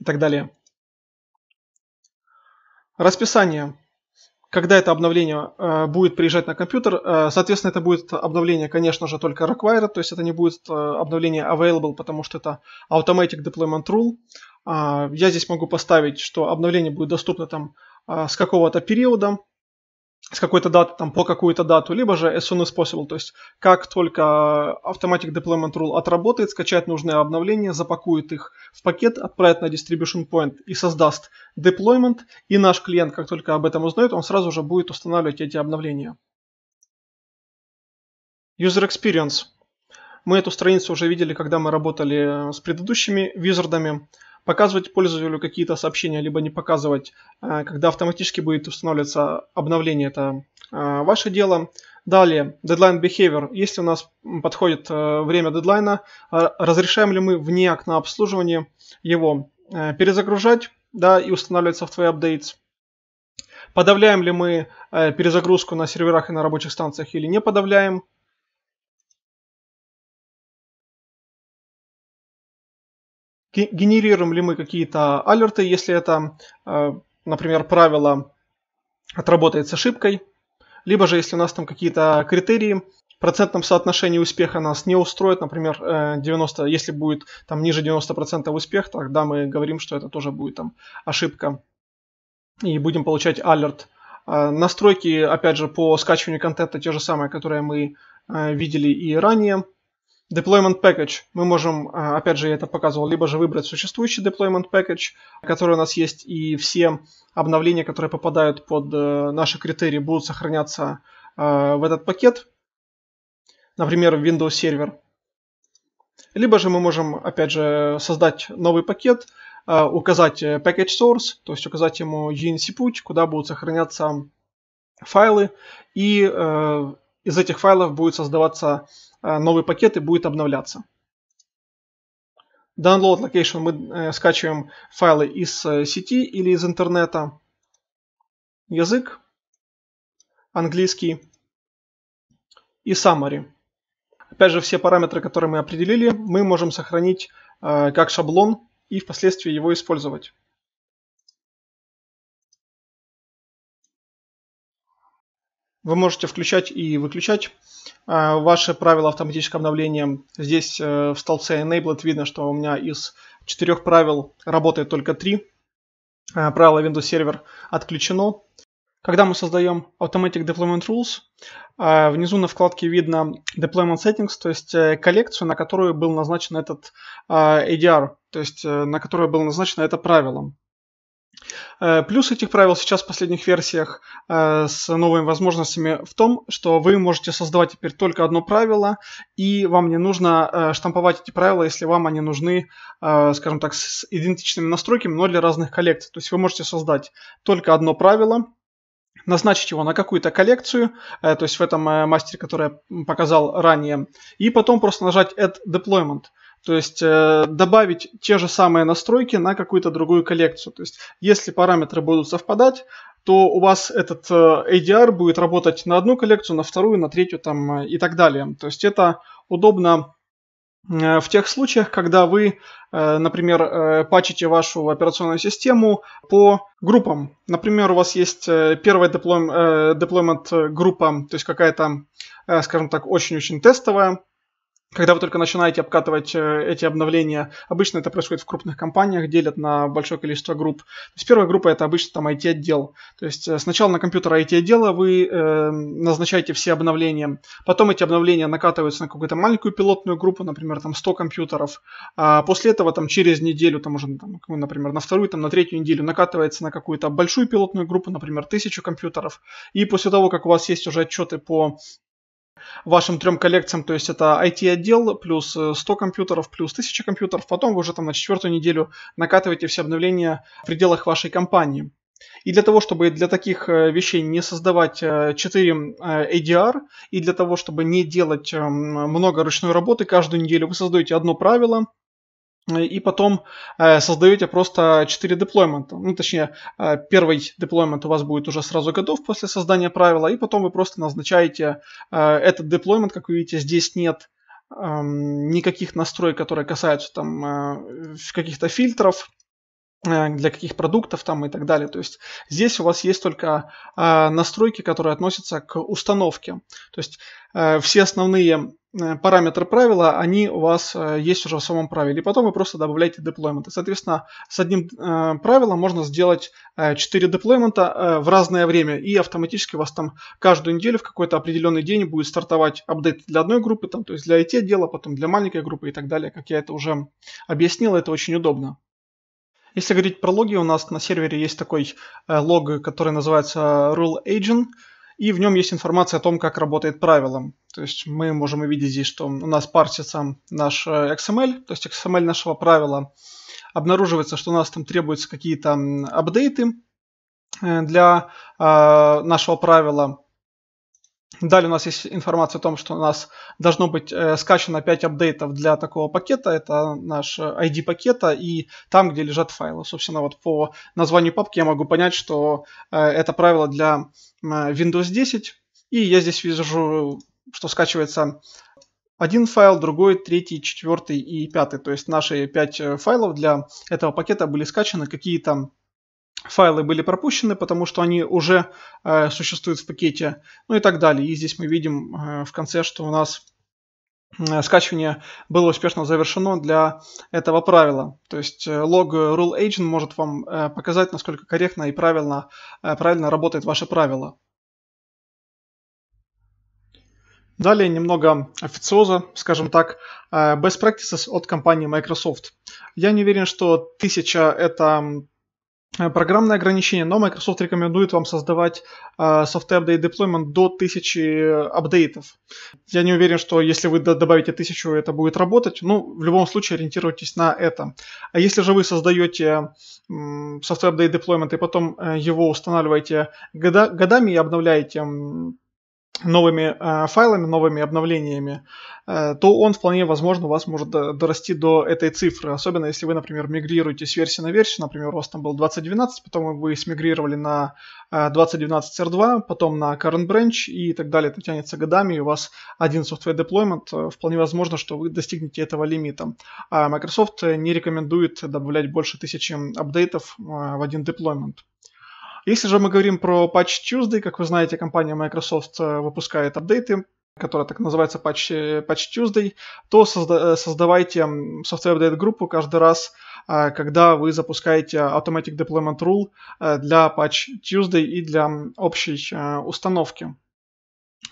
Speaker 1: и так далее. Расписание. Когда это обновление э, будет приезжать на компьютер, э, соответственно, это будет обновление, конечно же, только required, то есть это не будет э, обновление available, потому что это automatic deployment rule. Э, я здесь могу поставить, что обновление будет доступно там э, с какого-то периода, с какой-то даты там по какую-то дату, либо же as soon as possible, то есть как только Automatic Deployment Rule отработает, скачает нужные обновления, запакует их в пакет, отправит на Distribution Point и создаст deployment, и наш клиент, как только об этом узнает, он сразу же будет устанавливать эти обновления. User Experience. Мы эту страницу уже видели, когда мы работали с предыдущими визардами показывать пользователю какие-то сообщения, либо не показывать, э, когда автоматически будет устанавливаться обновление, это э, ваше дело. Далее, дедлайн behavior. Если у нас подходит э, время дедлайна, разрешаем ли мы вне окна обслуживания его перезагружать да, и устанавливать software updates. Подавляем ли мы перезагрузку на серверах и на рабочих станциях или не подавляем. генерируем ли мы какие-то алерты, если это, э, например, правило отработает с ошибкой, либо же если у нас там какие-то критерии, процентном соотношении успеха нас не устроит, например, 90, э, если будет там ниже 90% успех, тогда мы говорим, что это тоже будет там ошибка и будем получать алерт. А настройки, опять же, по скачиванию контента те же самые, которые мы э, видели и ранее. Deployment Package. Мы можем, а, опять же, я это показывал, либо же выбрать существующий Deployment Package, который у нас есть, и все обновления, которые попадают под э, наши критерии, будут сохраняться а, в этот пакет. Например, Windows Server. Либо же мы можем, опять же, создать новый пакет, а, указать э, package source, то есть указать ему UNC путь куда будут сохраняться файлы, и э, из этих файлов будет создаваться Э, новый пакет и будет обновляться. Download Location мы э, скачиваем файлы из э, сети или из интернета. Язык английский и Summary. Опять же, все параметры, которые мы определили, мы можем сохранить как шаблон и впоследствии его использовать. Вы можете включать и выключать э, ваши правила автоматического обновления. Здесь э, в столбце Enabled видно, что у меня из четырех правил работает только три. Э, правило Windows Server отключено. Когда мы создаем Automatic Deployment Rules, внизу на вкладке видно Deployment Settings, то есть коллекцию, на которую был назначен этот ADR, то есть на которую было назначено это правило. Э, плюс этих правил сейчас в последних версиях э, с новыми возможностями в том, что вы можете создавать теперь только одно правило, и вам не нужно э, штамповать эти правила, если вам они нужны, скажем так, с идентичными настройками, но для разных коллекций. То есть вы можете создать только одно правило, назначить его на какую-то коллекцию, то есть в этом мастере, который я показал ранее, и потом просто нажать Add Deployment – то есть э, добавить те же самые настройки на какую-то другую коллекцию. То есть если параметры будут совпадать, то у вас этот э, ADR будет работать на одну коллекцию, на вторую, на третью там, э, и так далее. То есть это удобно э, в тех случаях, когда вы, э, например, э, пачите вашу операционную систему по группам. Например, у вас есть первая деплоймент группа, то есть какая-то, скажем так, очень-очень тестовая, когда вы только начинаете обкатывать э, эти обновления, обычно это происходит в крупных компаниях, делят на большое количество групп. То есть первая группа это обычно там IT-отдел. То есть э, сначала на компьютер IT-отдела вы э, назначаете все обновления, потом эти обновления накатываются на какую-то маленькую пилотную группу, например, там 100 компьютеров. А после этого там через неделю, там уже, там, ну, например, на вторую, там на третью неделю накатывается на какую-то большую пилотную группу, например, тысячу компьютеров. И после того, как у вас есть уже отчеты по вашим трем коллекциям, то есть это IT-отдел плюс 100 э, компьютеров, плюс 1000 компьютеров, потом вы уже там на четвертую неделю накатываете все обновления в пределах вашей компании. И для того, чтобы для таких э, вещей не создавать 4 э, ADR, и для того, чтобы не делать эм, много ручной работы каждую неделю, вы создаете одно правило – и потом э, создаете просто 4 деплоймента. Ну, точнее, э, первый деплоймент у вас будет уже сразу готов после создания правила, и потом вы просто назначаете э, этот деплоймент, как вы видите, здесь нет эм, никаких настроек, которые касаются там каких-то фильтров, Э, для каких продуктов там и так далее. То есть здесь у вас есть только а, настройки, которые относятся к установке. То есть э, все основные э, параметры правила, они у вас есть уже в самом правиле. И потом вы просто добавляете деплойменты. Соответственно, с одним э, правилом можно сделать э, 4 деплоймента в разное время. И автоматически у вас там каждую неделю в какой-то определенный день будет стартовать апдейт для одной группы, там, то есть для IT-отдела, потом для маленькой группы и так далее. Как я это уже объяснил, это очень удобно. Если говорить про логи, у нас на сервере есть такой э, лог, который называется Rule Agent, и в нем есть информация о том, как работает правило. То есть мы можем увидеть здесь, что у нас парсится наш э, XML, то есть XML нашего правила. Обнаруживается, что у нас там требуются какие-то апдейты э, для нашего правила. Далее у нас есть информация о том, что у нас должно быть э, скачано 5 апдейтов для такого пакета. Это наш э, ID пакета и там, где лежат файлы. Собственно, вот по названию папки я могу понять, что э, это правило для э, Windows 10. И я здесь вижу, что скачивается один файл, другой, третий, четвертый и пятый. То есть наши 5 э, файлов для этого пакета были скачаны. Какие там файлы были пропущены, потому что они уже э, существуют в пакете, ну и так далее. И здесь мы видим э, в конце, что у нас э, скачивание было успешно завершено для этого правила. То есть log э, rule agent может вам э, показать, насколько корректно и правильно, э, правильно работает ваше правило. Далее немного официоза, скажем так, э, best practices от компании Microsoft. Я не уверен, что 1000 это Э, программное ограничение, но Microsoft рекомендует вам создавать э, софты Update Deployment до 1000 э, апдейтов. Я не уверен, что если вы добавите 1000, это будет работать. Ну, в любом случае, ориентируйтесь на это. А если же вы создаете софты Update Deployment и потом э, его устанавливаете года, годами и обновляете новыми э, файлами, новыми обновлениями, э, то он вполне возможно у вас может э, дорасти до этой цифры. Особенно если вы, например, мигрируете с версии на версию. Например, у вас там был 2012, потом вы смигрировали на э, 2012 R2, потом на Current Branch и так далее. Это тянется годами, и у вас один software deployment. Э, вполне возможно, что вы достигнете этого лимита. А Microsoft не рекомендует добавлять больше тысячи апдейтов э, в один deployment. Если же мы говорим про Patch Tuesday, как вы знаете, компания Microsoft э, выпускает апдейты, которая так называется Patch, э, Patch Tuesday, то созда- э, создавайте Software Update группу каждый раз, когда вы запускаете Automatic Deployment Rule для Patch Tuesday и для общей установки.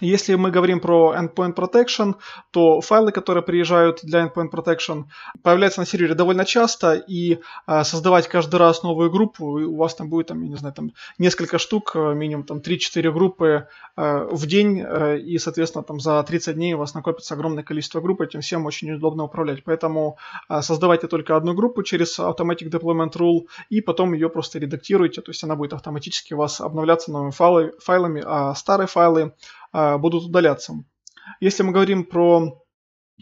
Speaker 1: Если мы говорим про Endpoint Protection, то файлы, которые приезжают для Endpoint Protection, появляются на сервере довольно часто, и э, создавать каждый раз новую группу, у вас там будет, там, я не знаю, там несколько штук, э, минимум там 3-4 группы э, в день, э, и, соответственно, там за 30 дней у вас накопится огромное количество групп, этим всем очень удобно управлять. Поэтому э, создавайте только одну группу через Automatic Deployment Rule, и потом ее просто редактируйте, то есть она будет автоматически у вас обновляться новыми файлы, файлами, а старые файлы а, будут удаляться. Если мы говорим про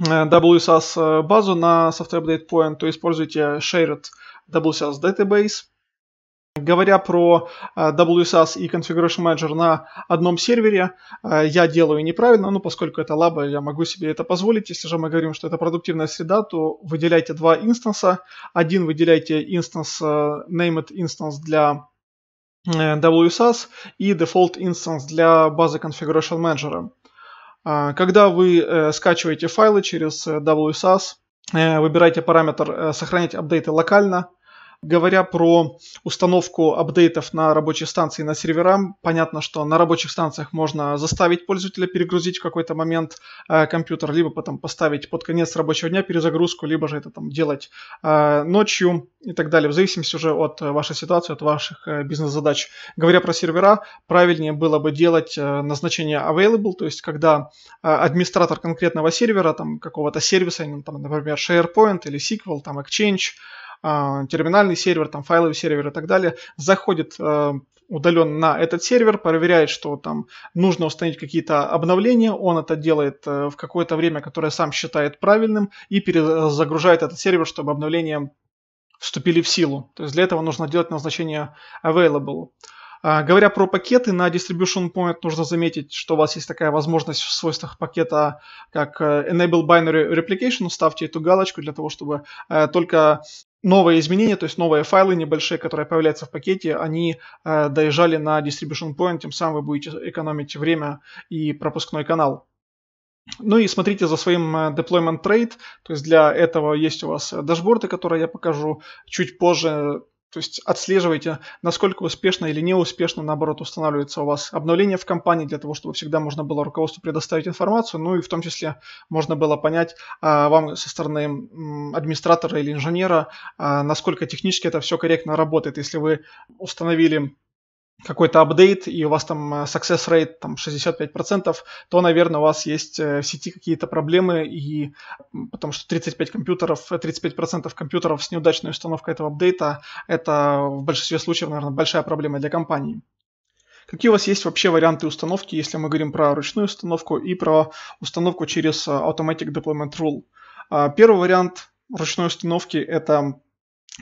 Speaker 1: э, WSAS э, базу на Software Update Point, то используйте Shared WSAS Database. Говоря про э, WSAS и Configuration Manager на одном сервере, я делаю неправильно, ну, поскольку это лаба, я могу себе это позволить. Если же мы говорим, что это продуктивная среда, то выделяйте два инстанса. Один выделяйте инстанс, named Instance для Э, WSAS и Default Instance для базы Configuration Manager. А, когда вы э, скачиваете файлы через э, WSAS, выбирайте параметр «Сохранить апдейты локально», Говоря про установку апдейтов на рабочей станции и на сервера, понятно, что на рабочих станциях можно заставить пользователя перегрузить в какой-то момент э, компьютер, либо потом поставить под конец рабочего дня перезагрузку, либо же это там делать э, ночью и так далее, в зависимости уже от вашей ситуации, от ваших э, бизнес-задач. Говоря про сервера, правильнее было бы делать э, назначение available, то есть когда э, администратор конкретного сервера, там какого-то сервиса, ну, там, например, SharePoint или SQL, там Exchange, а, терминальный сервер, там файловый сервер и так далее, заходит э, удаленно на этот сервер, проверяет, что там нужно установить какие-то обновления, он это делает э, в какое-то время, которое сам считает правильным, и перезагружает этот сервер, чтобы обновления вступили в силу. То есть для этого нужно делать назначение available. А, говоря про пакеты на Distribution Point, нужно заметить, что у вас есть такая возможность в свойствах пакета, как э, Enable Binary Replication. Ставьте эту галочку для того, чтобы э, только новые изменения, то есть новые файлы небольшие, которые появляются в пакете, они э, доезжали на Distribution Point, тем самым вы будете экономить время и пропускной канал. Ну и смотрите за своим deployment Trade. то есть для этого есть у вас дашборды, которые я покажу чуть позже то есть отслеживайте, насколько успешно или неуспешно, наоборот, устанавливается у вас обновление в компании, для того, чтобы всегда можно было руководству предоставить информацию, ну и в том числе можно было понять а, вам со стороны администратора или инженера, а, насколько технически это все корректно работает. Если вы установили какой-то апдейт, и у вас там э, success rate там 65%, то, наверное, у вас есть э, в сети какие-то проблемы, и потому что 35 компьютеров, 35% э, компьютеров с неудачной установкой этого апдейта, это в большинстве случаев, наверное, большая проблема для компании. Какие у вас есть вообще варианты установки, если мы говорим про ручную установку и про установку через Automatic Deployment Rule? А, первый вариант ручной установки – это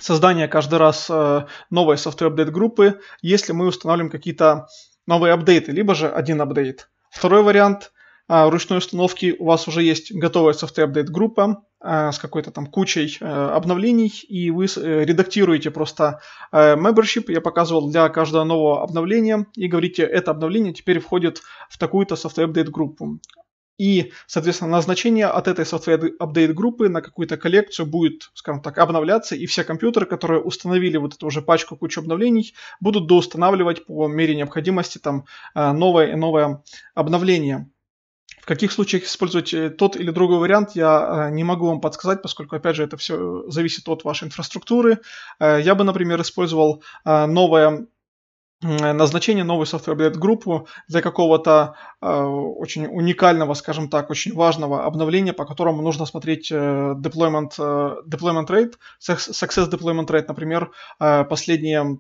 Speaker 1: создание каждый раз э, новой software update группы, если мы устанавливаем какие-то новые апдейты, либо же один апдейт. Второй вариант э, ручной установки у вас уже есть готовая software update группа э, с какой-то там кучей обновлений, и вы редактируете просто membership, я показывал для каждого нового обновления, и говорите, это обновление теперь входит в такую-то software update группу. И, соответственно, назначение от этой software update группы на какую-то коллекцию будет, скажем так, обновляться, и все компьютеры, которые установили вот эту уже пачку кучу обновлений, будут доустанавливать по мере необходимости там э, новое и новое обновление. В каких случаях использовать э, тот или другой вариант, я э, не могу вам подсказать, поскольку, опять же, это все зависит от вашей инфраструктуры. Я бы, например, использовал новое назначение новой Software Update группу для какого-то э, очень уникального, скажем так, очень важного обновления, по которому нужно смотреть э, deployment, э, deployment rate, success deployment rate, например, э, последние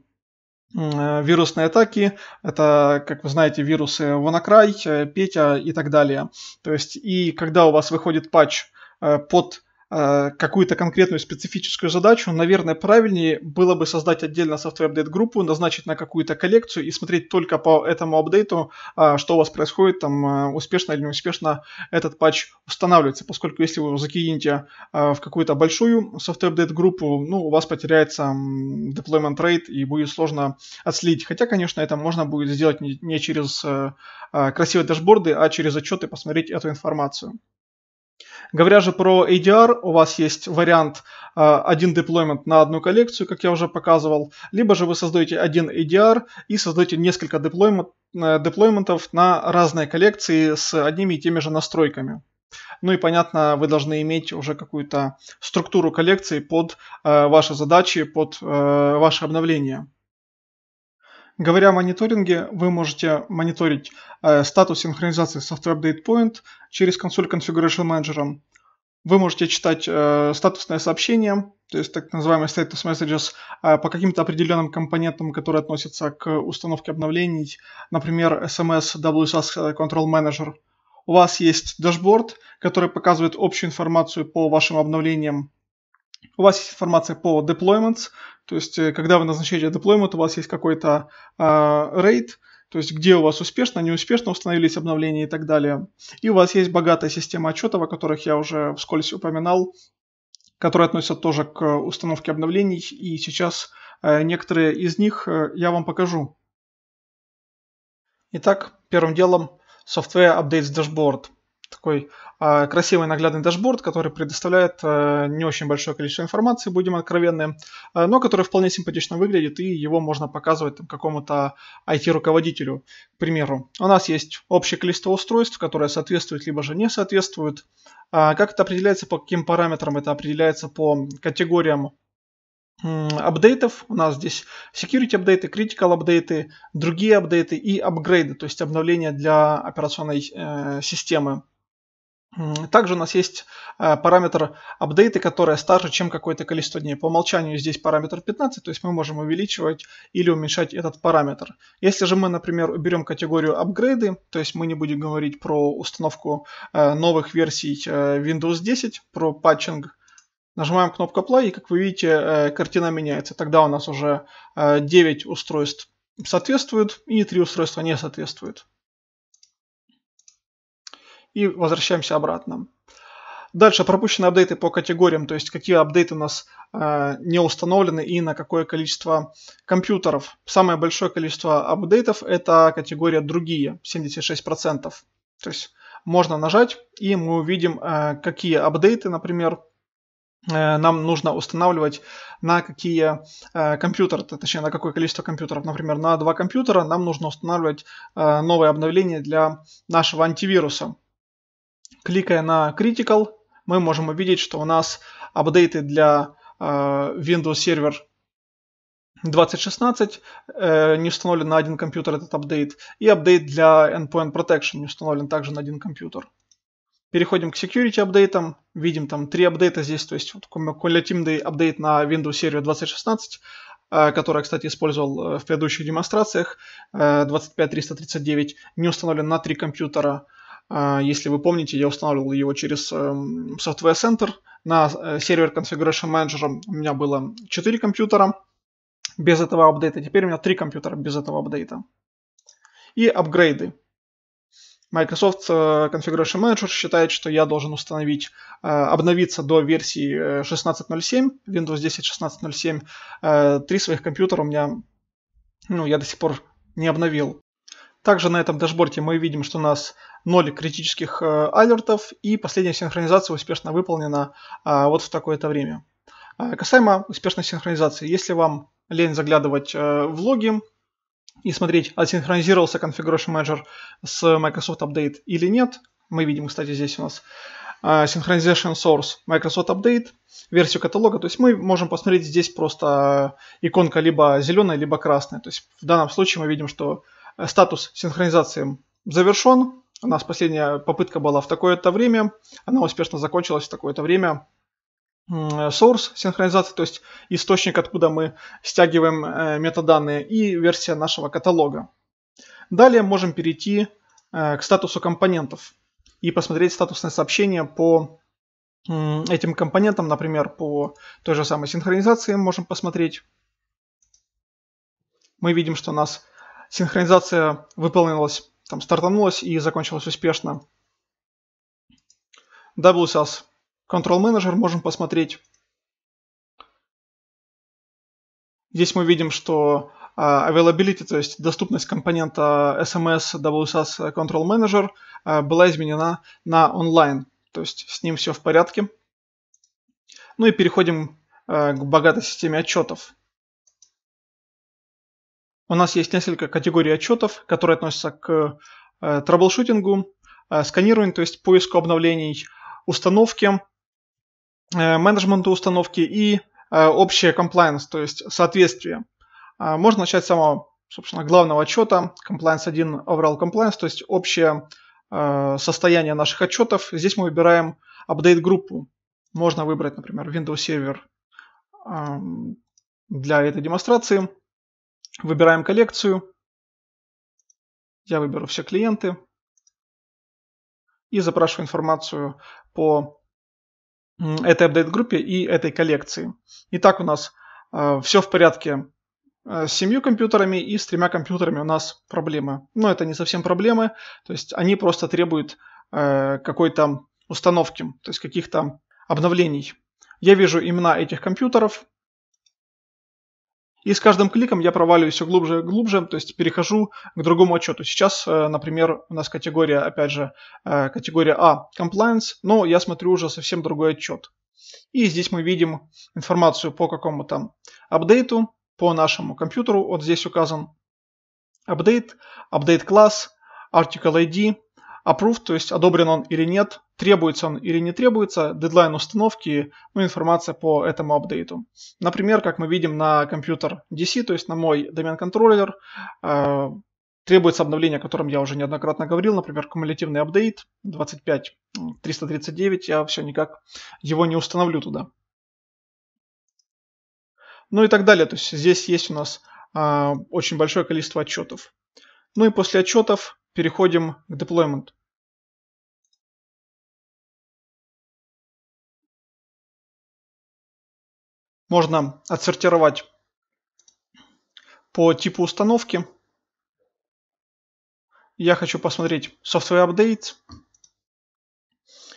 Speaker 1: э, вирусные атаки, это, как вы знаете, вирусы WannaCry, э, Петя и так далее. То есть, и когда у вас выходит патч э, под Э, какую-то конкретную специфическую задачу, наверное, правильнее было бы создать отдельно software update группу, назначить на какую-то коллекцию и смотреть только по этому апдейту, а, что у вас происходит, там э, успешно или неуспешно этот патч устанавливается, поскольку если вы его закинете э, в какую-то большую software update группу, ну, у вас потеряется deployment rate и будет сложно отследить. Хотя, конечно, это можно будет сделать не через красивые дашборды, а через отчеты посмотреть эту информацию. Говоря же про ADR, у вас есть вариант э, один деплоймент на одну коллекцию, как я уже показывал, либо же вы создаете один ADR и создаете несколько э, деплойментов на разные коллекции с одними и теми же настройками. Ну и понятно, вы должны иметь уже какую-то структуру коллекции под э, ваши задачи, под э, ваши обновления. Говоря о мониторинге, вы можете мониторить э, статус синхронизации Software Update Point через консоль Configuration Manager. Вы можете читать э, статусное сообщение, то есть так называемые status messages, э, по каким-то определенным компонентам, которые относятся к установке обновлений, например, SMS WSAS э, Control Manager. У вас есть дашборд, который показывает общую информацию по вашим обновлениям, у вас есть информация по deployments, то есть э, когда вы назначаете deployment, у вас есть какой-то э, rate, то есть где у вас успешно, неуспешно установились обновления и так далее. И у вас есть богатая система отчетов, о которых я уже вскользь упоминал, которые относятся тоже к установке обновлений, и сейчас э, некоторые из них э, я вам покажу. Итак, первым делом Software Updates Dashboard – такой э, красивый наглядный дашборд, который предоставляет э, не очень большое количество информации, будем откровенны, э, но который вполне симпатично выглядит, и его можно показывать там, какому-то IT-руководителю, к примеру. У нас есть общее количество устройств, которые соответствуют, либо же не соответствуют. Э, как это определяется, по каким параметрам? Это определяется по категориям апдейтов. У нас здесь security апдейты, critical апдейты, другие апдейты и апгрейды, то есть обновления для операционной э, системы. Также у нас есть э, параметр апдейты, которая старше, чем какое-то количество дней. По умолчанию здесь параметр 15, то есть мы можем увеличивать или уменьшать этот параметр. Если же мы, например, уберем категорию апгрейды, то есть мы не будем говорить про установку э, новых версий э, Windows 10, про патчинг, нажимаем кнопку Apply, и как вы видите, картина меняется. Тогда у нас уже 9 устройств соответствуют и 3 устройства не соответствуют и возвращаемся обратно. Дальше пропущены апдейты по категориям, то есть какие апдейты у нас э, не установлены и на какое количество компьютеров. Самое большое количество апдейтов это категория другие, 76%. То есть можно нажать и мы увидим, э, какие апдейты, например, э, нам нужно устанавливать на какие э, компьютеры, точнее на какое количество компьютеров. Например, на два компьютера нам нужно устанавливать э, новые обновления для нашего антивируса. Кликая на Critical, мы можем увидеть, что у нас апдейты для э, Windows Server 2016 э, не установлен на один компьютер этот апдейт, и апдейт для Endpoint Protection не установлен также на один компьютер. Переходим к security апдейтам, видим там три апдейта здесь, то есть вот, кумулятивный апдейт на Windows Server 2016, э, который, кстати, использовал э, в предыдущих демонстрациях, э, 25339, не установлен на три компьютера, а, если вы помните, я устанавливал его через эм, Software Center на э, сервер Configuration Manager. У меня было 4 компьютера без этого апдейта. Теперь у меня 3 компьютера без этого апдейта. И апгрейды. Microsoft э, Configuration Manager считает, что я должен установить, э, обновиться до версии 16.07, Windows 10 16.07. Три своих компьютера у меня, ну, я до сих пор не обновил. Также на этом дашборде мы видим, что у нас 0 критических э, алертов и последняя синхронизация успешно выполнена а, вот в такое-то время. А, касаемо успешной синхронизации, если вам лень заглядывать э, в логи и смотреть, отсинхронизировался Configuration Manager с Microsoft Update или нет, мы видим, кстати, здесь у нас Synchronization а, Source, Microsoft Update, версию каталога. То есть мы можем посмотреть здесь просто иконка либо зеленая, либо красная. То есть в данном случае мы видим, что э, статус синхронизации завершен, у нас последняя попытка была в такое-то время, она успешно закончилась в такое-то время. Э, source синхронизации, то есть источник, откуда мы стягиваем э, метаданные, и версия нашего каталога. Далее можем перейти э, к статусу компонентов и посмотреть статусное сообщение по этим компонентам, например, по той же самой синхронизации можем посмотреть. Мы видим, что у нас синхронизация выполнилась там стартанулось и закончилось успешно. WSAS Control Manager можем посмотреть. Здесь мы видим, что а, availability, то есть доступность компонента SMS WSAS Control Manager а, была изменена на онлайн. То есть с ним все в порядке. Ну и переходим а, к богатой системе отчетов у нас есть несколько категорий отчетов, которые относятся к э, э, сканированию, то есть поиску обновлений, установке, э, менеджменту установки и э, общее compliance, то есть соответствие. А, можно начать с самого, собственно, главного отчета, compliance 1, overall compliance, то есть общее э, состояние наших отчетов. Здесь мы выбираем апдейт-группу. Можно выбрать, например, Windows Server для этой демонстрации – Выбираем коллекцию. Я выберу все клиенты. И запрашиваю информацию по этой апдейт-группе и этой коллекции. Итак, у нас э, все в порядке э, с семью компьютерами и с тремя компьютерами у нас проблемы. Но это не совсем проблемы, то есть они просто требуют э, какой-то установки, то есть каких-то обновлений. Я вижу имена этих компьютеров, и с каждым кликом я проваливаюсь все глубже и глубже, то есть перехожу к другому отчету. Сейчас, э, например, у нас категория, опять же, э, категория А – compliance, но я смотрю уже совсем другой отчет. И здесь мы видим информацию по какому там апдейту, по нашему компьютеру, вот здесь указан апдейт, апдейт класс, article ID, Approved, то есть одобрен он или нет, требуется он или не требуется, дедлайн установки, ну, информация по этому апдейту. Например, как мы видим на компьютер DC, то есть на мой домен-контроллер, э, требуется обновление, о котором я уже неоднократно говорил, например, кумулятивный апдейт 25.339, я все никак его не установлю туда. Ну и так далее, то есть здесь есть у нас э, очень большое количество отчетов. Ну и после отчетов переходим к деплойменту.
Speaker 2: Можно отсортировать
Speaker 1: по типу установки. Я хочу посмотреть Software Update.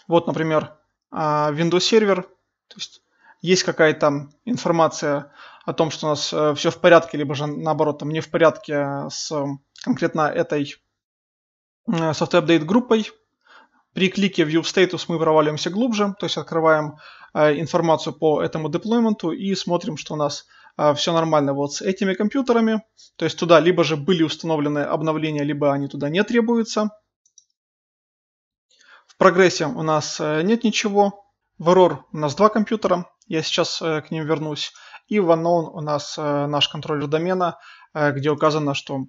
Speaker 1: Вот, например, а, Windows Server. То есть есть какая-то информация о том, что у нас э, все в порядке, либо же наоборот, там не в порядке с конкретно этой э, Software Update группой. При клике View Status мы проваливаемся глубже, то есть открываем Э, информацию по этому деплойменту и смотрим, что у нас э, все нормально вот с этими компьютерами. То есть туда либо же были установлены обновления, либо они туда не требуются. В прогрессе у нас э, нет ничего. В Error у нас два компьютера. Я сейчас к ним вернусь. И в Unknown у нас наш контроллер домена, где указано, что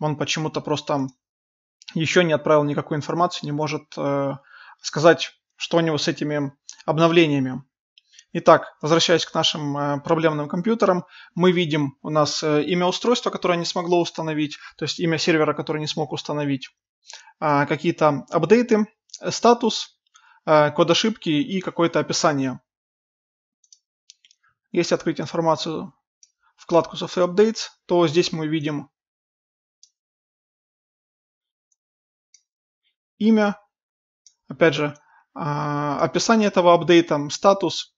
Speaker 1: он почему-то просто еще не отправил никакую информацию, не может сказать, что у него с этими обновлениями. Итак, возвращаясь к нашим э, проблемным компьютерам, мы видим у нас э, имя устройства, которое не смогло установить, то есть имя сервера, который не смог установить, а, какие-то апдейты, статус, а, код ошибки и какое-то описание. Если открыть информацию вкладку Software Updates, то здесь мы видим имя, опять же, а, описание этого апдейта, статус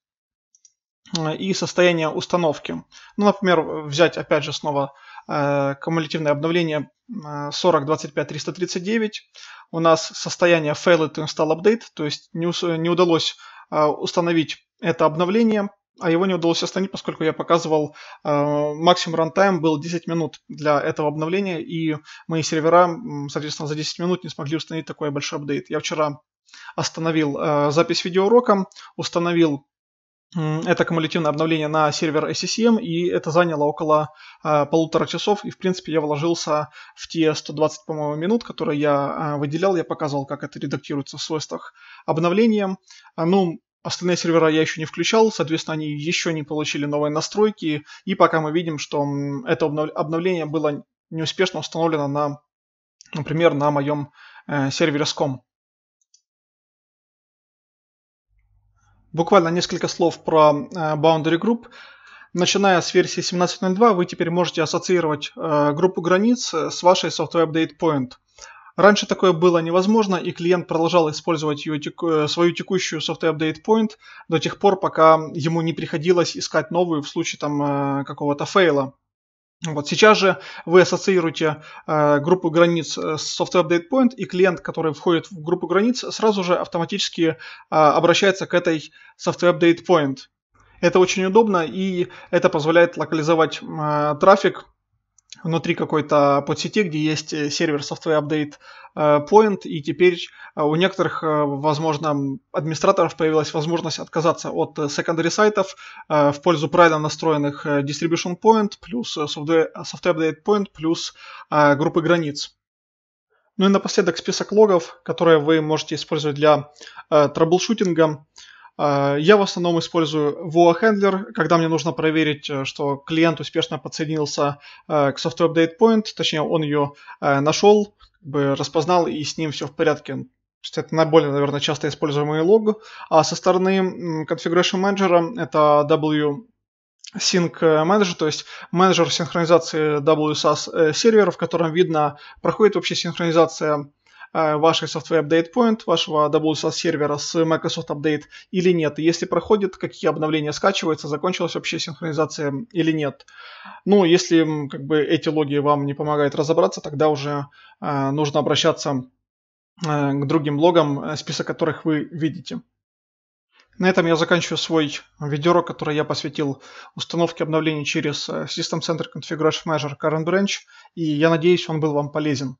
Speaker 1: а, и состояние установки. Ну, например, взять опять же снова э, кумулятивное обновление 40.25.339. А, У нас состояние failed to install update, то есть не, не удалось установить это обновление, а его не удалось остановить, поскольку я показывал максимум рантайм был 10 минут для этого обновления, и мои сервера, соответственно, за 10 минут не смогли установить такой большой апдейт. Я вчера остановил э, запись видеоурока, установил это кумулятивное обновление на сервер SCCM, и это заняло около э, полутора часов, и в принципе я вложился в те 120, по-моему, минут, которые я э, выделял, я показывал, как это редактируется в свойствах обновления. А, ну, остальные сервера я еще не включал, соответственно, они еще не получили новые настройки, и пока мы видим, что это обновление было неуспешно установлено на, например, на моем э, сервере SCOM. Буквально несколько слов про э, Boundary Group. Начиная с версии 17.02 вы теперь можете ассоциировать э, группу границ э, с вашей Software Update Point. Раньше такое было невозможно, и клиент продолжал использовать ее, свою текущую Software Update Point до тех пор, пока ему не приходилось искать новую в случае там какого-то фейла. Вот сейчас же вы ассоциируете э, группу границ э, с Software Update Point, и клиент, который входит в группу границ, сразу же автоматически э, обращается к этой Software Update Point. Это очень удобно, и это позволяет локализовать э, трафик внутри какой-то подсети, где есть э, сервер Software Update э, Point, и теперь э, у некоторых, возможно, администраторов появилась возможность отказаться от secondary сайтов в пользу правильно настроенных Distribution Point плюс Software, software Update Point плюс группы границ. Ну и напоследок список логов, которые вы можете использовать для э, траблшутинга. Э, я в основном использую VOA Handler, когда мне нужно проверить, э, что клиент успешно подсоединился э, к Software Update Point, точнее он ее нашел, распознал и с ним все в порядке. это наиболее, наверное, часто используемый лог. А со стороны Configuration Manager это W Sync Manager, то есть менеджер синхронизации WSAS сервера, в котором видно, проходит вообще синхронизация Э, вашей Software Update Point, вашего AWS сервера с Microsoft Update или нет. И если проходит, какие обновления скачиваются, закончилась вообще синхронизация или нет. Ну, если как бы эти логи вам не помогают разобраться, тогда уже э, нужно обращаться э, к другим логам, э, список которых вы видите. На этом я заканчиваю свой видеоурок который я посвятил установке обновлений через э, System Center Configuration Manager Current Branch, и я надеюсь, он был вам полезен.